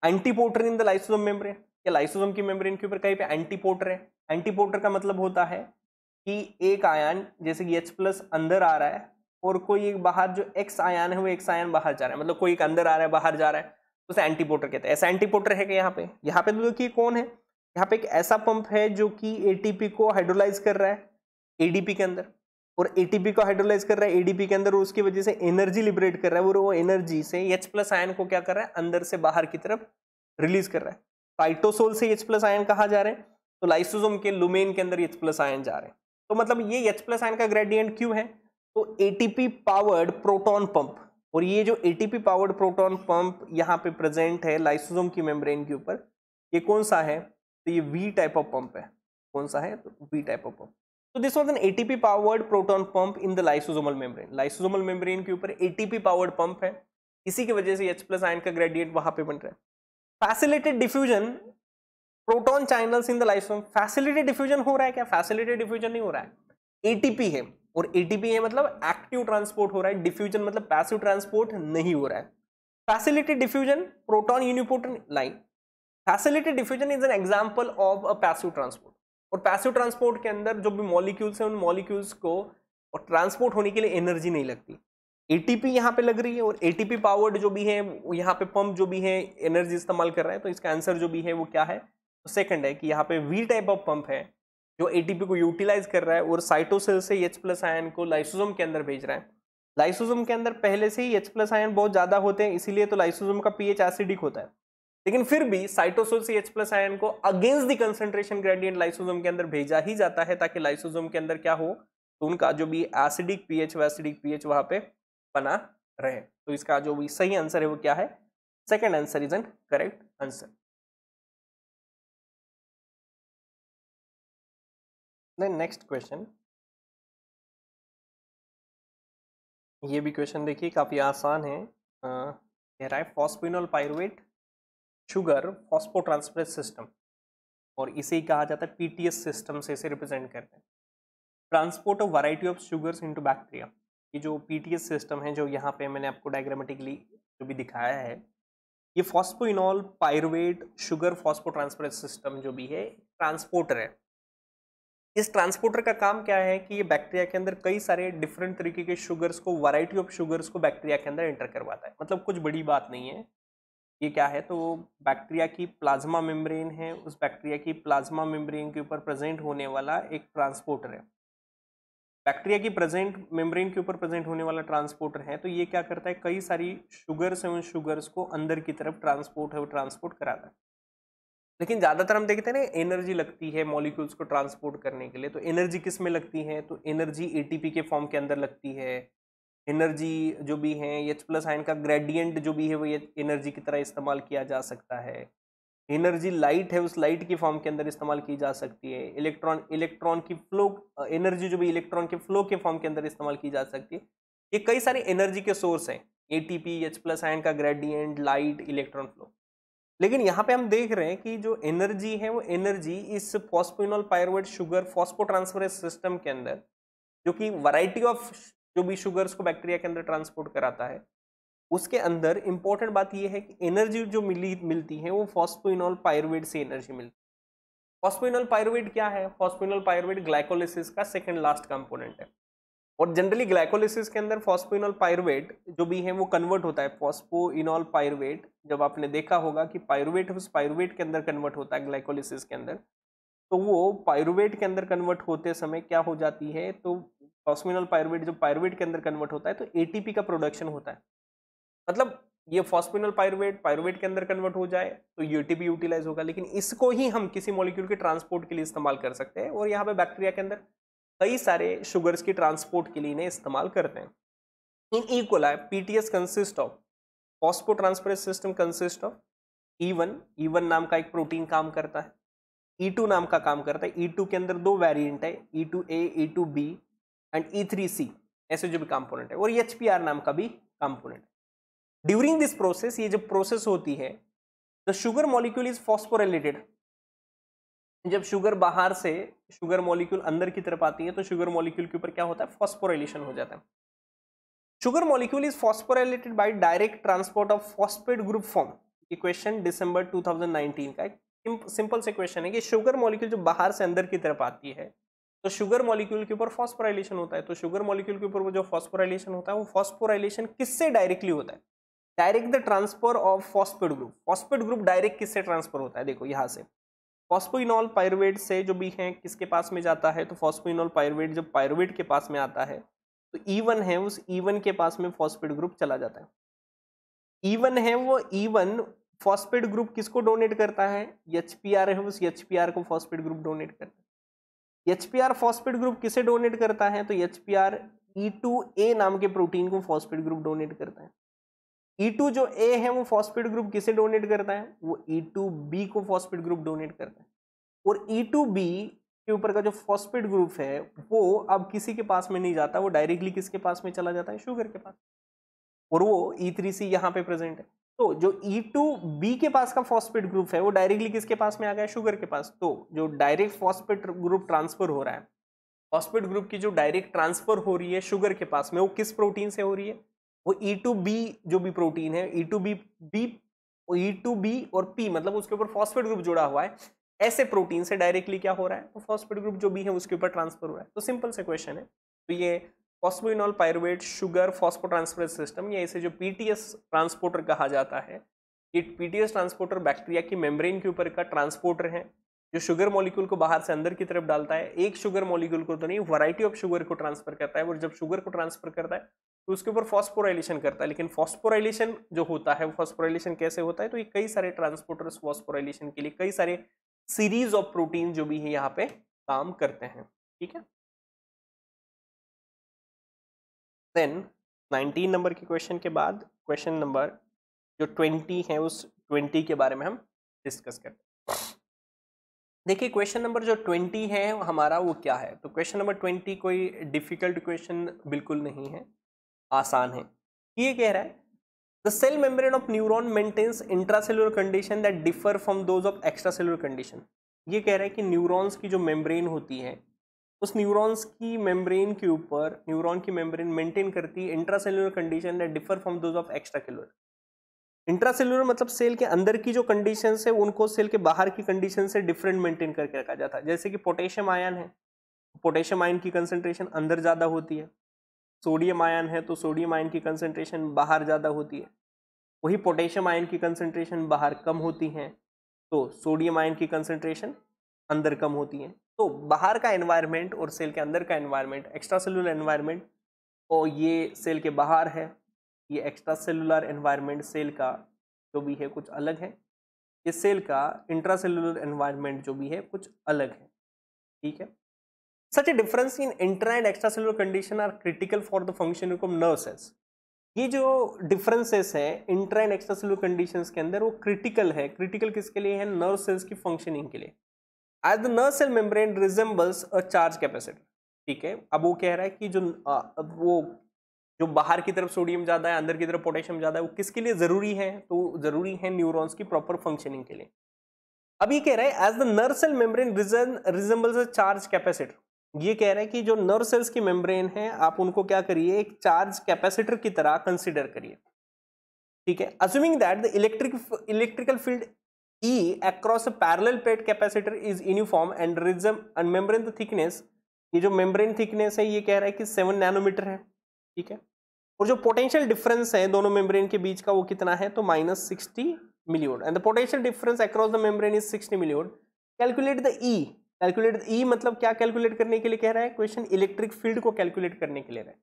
antiporter in the lysosome membrane या लाइसोजोम की मेम्ब्रेन के ऊपर कहीं पे एंटीपोर्टर है एंटीपोर्टर का मतलब होता है कि एक आयन जैसे कि एच प्लस अंदर आ रहा है और कोई बाहर जो एक्स आयान है वो एक्स आयान बाहर जा रहा है मतलब कोई एक अंदर आ रहा है बाहर जा रहा है उसे एंटीपोटर कहते हैं ऐसा एंटीपोटर है कि यहाँ पे यहाँ पे तो देखिए कौन है यहाँ पे एक ऐसा पंप है जो कि एटीपी को हाइड्रोलाइज कर रहा है एडीपी के अंदर और एटीपी को हाइड्रोलाइज कर रहा है एडीपी के अंदर उसकी वजह से एनर्जी लिबरेट कर रहा है और वो एनर्जी से एच प्लस आयन को क्या कर रहा है अंदर से बाहर की तरफ रिलीज कर रहा है साइटोसोल से एच प्लस आयन कहा जा रहे हैं तो लाइसोजोम के लुमेन के अंदर एच प्लस आयन जा रहे हैं तो मतलब ये एच प्लस आयन का ग्रेडियंट क्यों है तो एटीपी पावर्ड प्रोटॉन पंप और ये जो एटीपी पावर्ड प्रोटॉन पंप यहाँ पे प्रेजेंट है लाइसोसोम की मेम्ब्रेन के ऊपर ये कौन सा है तो ये वी टाइप ऑफ पंप है कौन सा है तो वी टाइप ऑफ पंप तो this was an ATP powered proton pump in the lysosomal membrane lysosomal membrane के ऊपर एटीपी पावर्ड पंप है इसी की वजह से एच प्लस आयन का ग्रेडियंट वहां पे बन रहा है facilitated diffusion proton channels in the lysosome facilitated diffusion हो रहा है क्या फैसिलिटेड डिफ्यूजन नहीं हो रहा है एटीपी है और एटीपी है मतलब एक्टिव ट्रांसपोर्ट हो रहा है डिफ्यूजन मतलब पैसिव ट्रांसपोर्ट नहीं हो रहा है facility diffusion proton uniport line facility diffusion is an example of a passive transport और पैसिव ट्रांसपोर्ट के अंदर जो भी मॉलिक्यूल्स हैं उन मॉलिक्यूल्स को और ट्रांसपोर्ट होने के लिए एनर्जी नहीं लगती एटीपी यहाँ पे लग रही है और एटीपी पावर्ड जो भी है यहाँ पे पंप जो भी है एनर्जी इस्तेमाल कर रहा है तो इसका आंसर जो भी है वो क्या है तो है कि यहाँ पे वी टाइप ऑफ पंप है जो एटीपी को यूटिलाइज कर रहा है और साइटोसिल से एच प्लस आयन को लाइसोजोम के अंदर भेज रहा है लाइसोजोम के अंदर पहले से ही एच प्लस आयन बहुत ज़्यादा होते हैं इसीलिए तो लाइसोजोम का पीएच एसिडिक होता है लेकिन फिर भी साइटोसोल से एच प्लस आयन को against the concentration gradient lysosome के अंदर भेजा ही जाता है ताकि लाइसोजोम के अंदर क्या हो तो उनका जो भी एसिडिक पीएच व एसिडिक पीएच वहाँ पे बना रहे तो इसका जो भी सही आंसर है वो क्या है second answer is N correct answer then next question ये भी क्वेश्चन देखिए काफ़ी आसान है कह रहा है phosphoenol pyruvate sugar phosphotransferase system और इसे ही कहा जाता है पीटीएस सिस्टम से इसे रिप्रेजेंट करते हैं transport of variety of sugars into bacteria ये जो पीटीएस सिस्टम है जो यहाँ पे मैंने आपको डायग्रामेटिकली जो भी दिखाया है ये phosphoenol pyruvate sugar phosphotransferase system जो भी है ट्रांसपोर्टर है इस ट्रांसपोर्टर का काम क्या है कि ये बैक्टीरिया के अंदर कई सारे डिफरेंट तरीके के शुगर्स को वैरायटी ऑफ शुगर्स को बैक्टीरिया के अंदर एंटर करवाता है मतलब कुछ बड़ी बात नहीं है ये क्या है तो बैक्टीरिया की प्लाज्मा मेम्ब्रेन है उस बैक्टीरिया की प्लाज्मा मेम्ब्रेन के ऊपर प्रेजेंट होने वाला एक ट्रांसपोर्टर है बैक्टीरिया की प्रेजेंट मेम्ब्रेन के ऊपर प्रेजेंट होने वाला ट्रांसपोर्टर है तो ये क्या करता है कई सारी शुगर्स हैं उन शुगर्स को अंदर की तरफ ट्रांसपोर्ट है वो ट्रांसपोर्ट कराता है लेकिन ज़्यादातर हम देखते हैं ना एनर्जी लगती है मॉलिक्यूल्स को ट्रांसपोर्ट करने के लिए तो एनर्जी किस में लगती है तो एनर्जी पी के फॉर्म के अंदर लगती है एनर्जी जो भी है एच प्लस आयन का ग्रेडियंट जो भी है वो ये एनर्जी की तरह इस्तेमाल किया जा सकता है एनर्जी लाइट है उस लाइट की फॉर्म के अंदर इस्तेमाल की जा सकती है इलेक्ट्रॉन इलेक्ट्रॉन की फ्लो एनर्जी जो भी इलेक्ट्रॉन के फ्लो के फॉर्म के अंदर इस्तेमाल की जा सकती है ये कई सारे एनर्जी के सोर्स हैं A T P H plus ion का ग्रेडियंट लाइट इलेक्ट्रॉन फ्लो लेकिन यहाँ पे हम देख रहे हैं कि जो एनर्जी है वो एनर्जी इस फॉस्पिनॉल पायरवेड शुगर फॉस्फोट्रांसफरेज सिस्टम के अंदर जो कि वैरायटी ऑफ जो भी शुगर्स को बैक्टीरिया के अंदर ट्रांसपोर्ट कराता है उसके अंदर इम्पोर्टेंट बात यह है कि एनर्जी जो मिली मिलती है वो फॉस्पोइनॉल पायरवेड से एनर्जी मिलती है फॉस्पोइनॉल पायरवेड क्या है फॉस्पोइनॉल पायरवेड ग्लाइकोलिसिस का सेकेंड लास्ट कंपोनेंट है और जनरली ग्लाइकोलिसिस के अंदर फॉस्फोइनॉल पायरुवेट जो भी है वो कन्वर्ट होता है फॉस्फोइनॉल पायरुवेट जब आपने देखा होगा कि पायरुवेट उस पायरुवेट के अंदर कन्वर्ट होता है ग्लाइकोलिसिस के अंदर तो वो पायरुवेट के अंदर कन्वर्ट होते समय क्या हो जाती है तो फॉस्फोइनॉल पायरुवेट जो पायरुवेट के अंदर कन्वर्ट होता है तो पी का प्रोडक्शन होता है मतलब ये फॉस्पिनल पायरुवेट पायरुवेट के अंदर कन्वर्ट हो जाए तो यूटीपी यूटिलाइज होगा लेकिन इसको ही हम किसी मॉलिक्यूल के ट्रांसपोर्ट के लिए इस्तेमाल कर सकते हैं और यहाँ पे बैक्टीरिया के अंदर कई सारे शुगर्स की ट्रांसपोर्ट के लिए इन्हें इस्तेमाल करते हैं in T PTS consist of phosphotransferase system consist of E one E one नाम का एक प्रोटीन काम करता है ई e टू नाम का काम करता है ई e टू के अंदर दो वेरियंट है E two A E two B and E three C ऐसे जो भी कॉम्पोनेंट है और एच पी आर नाम का भी कॉम्पोनेंट है ड्यूरिंग दिस प्रोसेस ये जब प्रोसेस होती है the sugar molecule is phosphorylated जब शुगर बाहर से शुगर मॉलिक्यूल अंदर की तरफ आती है तो शुगर मॉलिक्यूल के ऊपर क्या होता है फॉस्फोरेलेशन हो जाता है sugar molecule is phosphorylated by direct transport of phosphate group form ये क्वेश्चन डिसंबर 2019 का एक सिंपल से क्वेश्चन है कि शुगर मॉलिक्यूल जो बाहर से अंदर की तरफ आती है तो शुगर मॉलिक्यूल के ऊपर फॉस्फोराइलेशन होता है तो शुगर मॉलिक्यूल के ऊपर जो फॉस्फोराइलेशन होता है वो फॉस्फोराइलेशन किससे डायरेक्टली होता है direct the transfer of phosphate group phosphate group direct किससे ट्रांसफर होता है देखो यहाँ से फॉस्फोइनॉल पायरवेट से जो भी है किसके पास में जाता है तो फॉस्फोइनॉल पायरवेट जब पायरवेट के पास में आता है तो ईवन e है उस ईवन e के पास में फॉस्फेट ग्रुप चला जाता है ईवन e है वो ईवन फॉस्फेट ग्रुप किसको डोनेट करता है एच है उस एच को फॉस्फेट ग्रुप डोनेट करता है H P R phosphate group किसे डोनेट करता है तो H P R E two A नाम के प्रोटीन को फॉस्फेट ग्रुप डोनेट करता है E2 जो A है वो फॉस्फेट ग्रुप किसे डोनेट करता है वो E2B को फॉस्फेट ग्रुप डोनेट करता है और E2B के ऊपर का जो फॉस्फेट ग्रुप है वो अब किसी के पास में नहीं जाता वो डायरेक्टली किसके पास में चला जाता है शुगर के पास और वो E3C यहाँ पे प्रेजेंट है तो जो E2B के पास का फॉस्फेट ग्रुप है वो डायरेक्टली किसके पास में आ गया शुगर के पास तो जो डायरेक्ट फॉस्फेट ग्रुप ट्रांसफर हो रहा है फॉस्फेट ग्रुप की जो डायरेक्ट ट्रांसफर हो रही है शुगर के पास में वो किस प्रोटीन से हो रही है वो ई टू बी जो भी प्रोटीन है E two B B E two B और पी मतलब उसके ऊपर फॉस्फेट ग्रुप जुड़ा हुआ है ऐसे प्रोटीन से डायरेक्टली क्या हो रहा है तो फॉस्फेट ग्रुप जो भी है उसके ऊपर ट्रांसफर हो रहा है तो सिंपल से क्वेश्चन है तो ये phosphoenol pyruvate sugar phospho transfer system या इसे जो पीटीएस ट्रांसपोर्टर कहा जाता है ये पीटीएस ट्रांसपोर्टर बैक्टीरिया की मेम्ब्रेन के ऊपर का ट्रांसपोर्टर है जो शुगर मॉलिक्यूल को बाहर से अंदर की तरफ डालता है एक शुगर मॉलिक्यूल को तो नहीं वैरायटी ऑफ शुगर को ट्रांसफर करता है और जब शुगर को ट्रांसफर करता है तो उसके ऊपर फॉस्फोराइलेशन करता है लेकिन फॉस्फोराइलेशन जो होता है फॉस्फोराइलेशन कैसे होता है तो ये कई सारे ट्रांसपोर्टर्स फॉस्फोराइलेशन के लिए कई सारे सीरीज ऑफ प्रोटीन जो भी है यहाँ पे काम करते हैं ठीक है देन 19 नंबर के क्वेश्चन के बाद क्वेश्चन नंबर जो 20 है उस 20 के बारे में हम डिस्कस करते हैं देखिए क्वेश्चन नंबर जो 20 है हमारा वो क्या है तो क्वेश्चन नंबर 20 कोई डिफिकल्ट क्वेश्चन बिल्कुल नहीं है आसान है ये कह रहा है the cell membrane of neuron maintains intracellular condition that differ from those of extra cellular condition ये कह रहा है कि न्यूरॉन्स की जो मेम्ब्रेन होती है उस न्यूरॉन्स की मेम्ब्रेन के ऊपर न्यूरॉन की मेम्ब्रेन मेंटेन करती है intracellular condition that differ from those of extra cellular intracellular मतलब सेल के अंदर की जो कंडीशन है उनको सेल के बाहर की कंडीशन से डिफरेंट मेंटेन करके रखा जाता है जैसे कि पोटेशियम आयन है पोटेशियम आयन की कंसनट्रेशन अंदर ज़्यादा होती है सोडियम आयन है तो सोडियम आयन की कंसंट्रेशन बाहर ज़्यादा होती है वही पोटेशियम आयन की कंसनट्रेशन बाहर कम होती है तो सोडियम आयन की कंसंट्रेशन अंदर कम होती है तो बाहर का एनवायरनमेंट और सेल के अंदर का एनवायरनमेंट एक्स्ट्रा सेलुलर एनवायरनमेंट और ये सेल के बाहर है ये एक्स्ट्रा सेलुलर एनवायरनमेंट सेल का जो भी है कुछ अलग है इस सेल का इंट्रा सेलुलर एनवायरनमेंट जो भी है कुछ अलग है ठीक है Such a difference in intra and extracellular condition are critical for the functioning of nerve cells. ये जो डिफरेंसेस हैं इंट्रा एंड एक्स्ट्रासेलुलर कंडीशन के अंदर वो क्रिटिकल है क्रिटिकल किसके लिए है नर्व सेल्स की फंक्शनिंग के लिए as the nerve cell membrane resembles a charge capacity ठीक है अब वो कह रहा है कि जो आ, वो जो बाहर की तरफ सोडियम ज़्यादा है अंदर की तरफ पोटेशियम ज़्यादा है वो किसके लिए ज़रूरी है तो ज़रूरी है न्यूरॉन्स की प्रॉपर फंक्शनिंग के लिए अब ये कह रहा है as the nerve cell membrane resembles a charge capacitor ये कह रहा है कि जो नर्व सेल्स की मेम्ब्रेन है आप उनको क्या करिए एक चार्ज कैपेसिटर की तरह कंसिडर करिए ठीक है assuming that the electric electrical field E across a parallel plate capacitor is uniform and रिजम एंड membrane द थिकनेस ये जो मेम्ब्रेन थिकनेस है ये कह रहा है कि सेवन नैनोमीटर है ठीक है और जो पोटेंशियल डिफरेंस है दोनों मेम्ब्रेन के बीच का वो कितना है तो minus sixty millivolt and the potential difference across the membrane is sixty millivolt calculate the E calculate E मतलब क्या कैलकुलेट करने के लिए कह रहा है क्वेश्चन इलेक्ट्रिक फील्ड को कैलकुलेट करने के लिए रहा है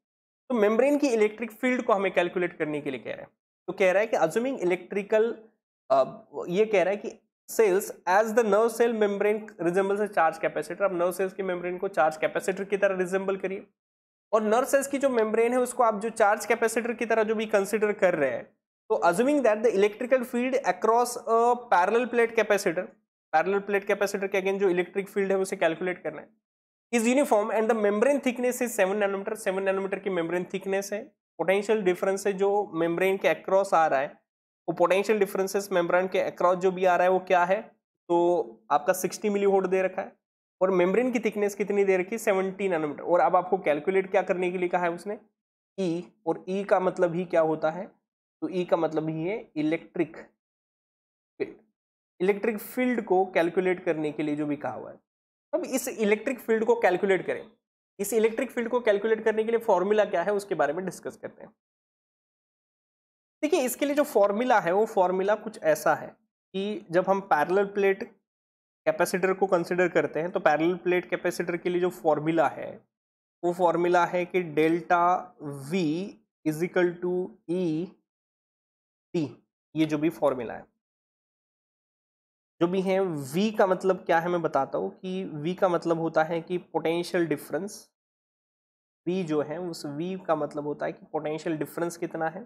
तो मेम्ब्रेन की इलेक्ट्रिक फील्ड को हमें कैलकुलेट करने के लिए कह रहे हैं तो कह रहा है कि अज्यूमिंग इलेक्ट्रिकल ये कह रहा है कि cells as the nerve cell membrane resembles a charge capacitor अब नर्व सेल्स की मेम्ब्रेन को चार्ज कैपेसिटर की तरह रिजेंबल करिए और नर्व सेल्स की जो मेम्ब्रेन है उसको आप जो चार्ज कैपेसिटर की तरह जो भी कंसिडर कर रहे हैं तो assuming that the electrical field across a parallel plate capacitor parallel plate capacitor के अगेन जो इलेक्ट्रिक फील्ड है उसे कैलकुलेट करना है is uniform and the membrane thickness is seven nanometer seven nanometer की मेम्ब्रेन थिकनेस है पोटेंशियल डिफरेंस है जो मेम्ब्रेन के अक्रॉस आ रहा है वो पोटेंशियल डिफरेंसेस मेम्ब्रेन के अक्रॉस जो भी आ रहा है वो क्या है तो आपका सिक्सटी मिली वोल्ट दे रखा है और मेम्ब्रेन की थिकनेस कितनी दे रखी है सेवनटी नैनोमीटर और अब आपको कैलकुलेट क्या करने के लिए कहा है उसने ई e, और ई e का मतलब ही क्या होता है तो ई e का मतलब ही है इलेक्ट्रिक इलेक्ट्रिक फील्ड को कैलकुलेट करने के लिए जो भी कहा हुआ है अब इस इलेक्ट्रिक फील्ड को कैलकुलेट करें इस इलेक्ट्रिक फील्ड को कैलकुलेट करने के लिए फॉर्मूला क्या है उसके बारे में डिस्कस करते हैं देखिए इसके लिए जो फॉर्मूला है वो फॉर्मूला कुछ ऐसा है कि जब हम पैरेलल प्लेट कैपेसिटर को कंसिडर करते हैं तो पैरेलल प्लेट कैपेसिटर के लिए जो फॉर्मूला है वो फॉर्मूला है कि delta V equal to E T ये जो भी फॉर्मूला है जो भी हैं वी का मतलब क्या है मैं बताता हूँ कि वी का मतलब होता है कि पोटेंशियल डिफरेंस वी जो है उस वी का मतलब होता है कि पोटेंशियल डिफरेंस कितना है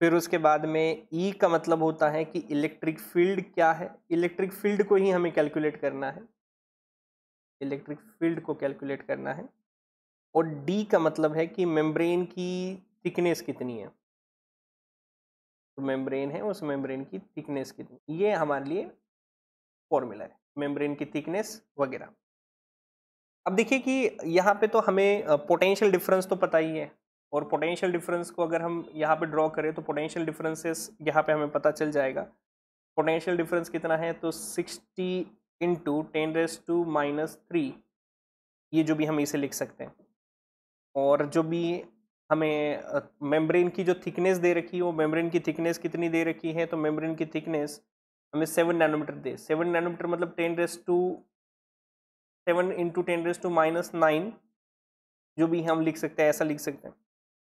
फिर उसके बाद में ई e का मतलब होता है कि इलेक्ट्रिक फील्ड क्या है इलेक्ट्रिक फील्ड को ही हमें कैलकुलेट करना है इलेक्ट्रिक फील्ड को कैलकुलेट करना है और डी का मतलब है कि मेम्ब्रेन की थिकनेस कितनी है जो मेम्ब्रेन है उस मेम्ब्रेन की थिकनेस कितनी ये हमारे लिए फॉर्मूला है मेम्ब्रेन की थिकनेस वगैरह अब देखिए कि यहाँ पे तो हमें पोटेंशियल डिफरेंस तो पता ही है और पोटेंशियल डिफरेंस को अगर हम यहाँ पे ड्रॉ करें तो पोटेंशियल डिफरेंसेस यहाँ पे हमें पता चल जाएगा पोटेंशियल डिफरेंस कितना है तो sixty into ten raise to minus three ये जो भी हम इसे लिख सकते हैं और जो भी हमें मेम्ब्रेन की जो थिकनेस दे रखी है वो मेम्ब्रेन की थिकनेस कितनी दे रखी है तो मेम्ब्रेन की थिकनेस हमें सेवन नैनोमीटर दे सेवन नैनोमीटर मतलब ten raise to seven into ten raise to minus nine जो भी हम लिख सकते हैं ऐसा लिख सकते हैं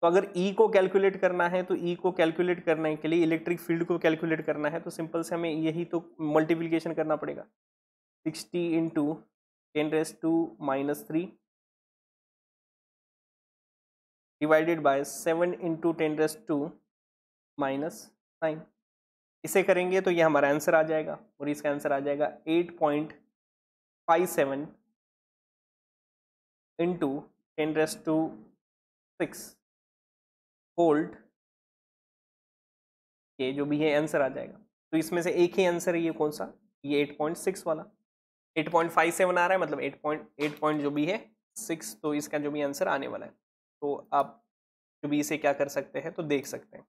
तो अगर ई e को कैलकुलेट करना है तो ई e को कैलकुलेट करने के लिए इलेक्ट्रिक फील्ड को कैलकुलेट करना है तो सिंपल से हमें यही तो मल्टीप्लिकेशन करना पड़ेगा sixty into ten raise to minus three divided by seven into ten raise to minus nine इसे करेंगे तो ये हमारा आंसर आ जाएगा और इसका आंसर आ जाएगा eight point five seven into ten raise to six hold ये जो भी है आंसर आ जाएगा तो इसमें से एक ही आंसर है ये कौन सा ये एट पॉइंट सिक्स वाला एट पॉइंट फाइव सेवन आ रहा है मतलब एट पॉइंट एट पॉइंट जो भी है सिक्स तो इसका जो भी आंसर आने वाला है तो आप जो भी इसे क्या कर सकते हैं तो देख सकते हैं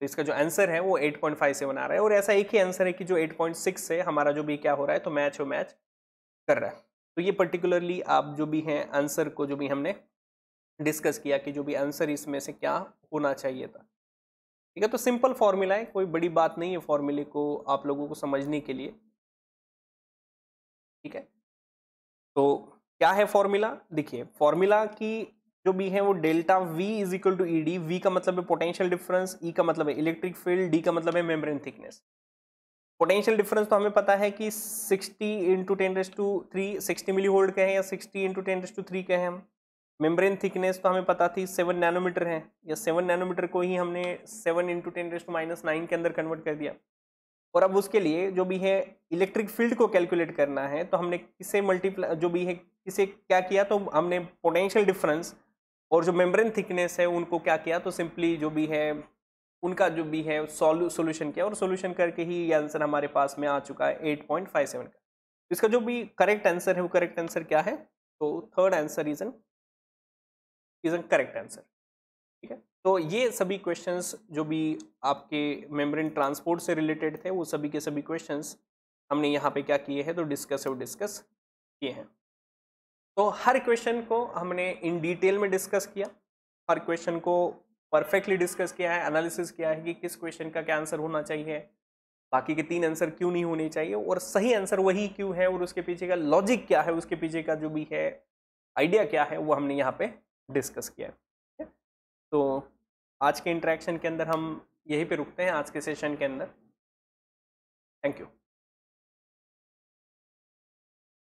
तो इसका जो आंसर है वो 8.57 आ रहा है और ऐसा एक ही आंसर है कि जो 8.6 से हमारा जो भी क्या हो रहा है तो मैच हो मैच कर रहा है तो ये पर्टिकुलरली आप जो भी हैं आंसर को जो भी हमने डिस्कस किया कि जो भी आंसर इसमें से क्या होना चाहिए था ठीक है तो सिंपल फॉर्मूला है कोई बड़ी बात नहीं है फॉर्मूले को आप लोगों को समझने के लिए ठीक है तो क्या है फॉर्मूला देखिए फॉर्मूला की जो बी है वो delta V is equal to E D V का मतलब है पोटेंशियल डिफरेंस ई का मतलब है इलेक्ट्रिक फील्ड डी का मतलब है मेम्ब्रेन थिकनेस पोटेंशियल डिफरेंस तो हमें पता है कि 60 into ten raise to three sixty milli hold का है या 60 into ten raise to three का है मेम्ब्रेन थिकनेस तो हमें पता थी सेवन नैनोमीटर है या सेवन नैनोमीटर को ही हमने seven into ten raise to minus nine के अंदर कन्वर्ट कर दिया और अब उसके लिए जो भी है इलेक्ट्रिक फील्ड को कैलकुलेट करना है तो हमने किसे मल्टीप्लाई जो भी है किसे क्या किया तो हमने पोटेंशियल डिफरेंस और जो मेम्ब्रेन थिकनेस है उनको क्या किया तो सिंपली जो भी है उनका जो भी है सोल्यूशन किया और सोल्यूशन करके ही ये आंसर हमारे पास में आ चुका है एट पॉइंट फाइव सेवन का तो इसका जो भी करेक्ट आंसर है वो करेक्ट आंसर क्या है तो third answer is N is N correct answer ठीक है तो ये सभी क्वेश्चंस जो भी आपके मेम्ब्रेन ट्रांसपोर्ट से रिलेटेड थे वो सभी के सभी क्वेश्चंस हमने यहाँ पे क्या किए हैं तो डिस्कस और डिस्कस किए हैं तो हर क्वेश्चन को हमने इन डिटेल में डिस्कस किया हर क्वेश्चन को परफेक्टली डिस्कस किया है एनालिसिस किया है कि किस क्वेश्चन का क्या आंसर होना चाहिए बाकी के तीन आंसर क्यों नहीं होने चाहिए और सही आंसर वही क्यों है और उसके पीछे का लॉजिक क्या है उसके पीछे का जो भी है आइडिया क्या है वो हमने यहाँ पे डिस्कस किया है तो आज के इंट्रैक्शन के अंदर हम यहीं पे रुकते हैं आज के सेशन के अंदर थैंक यू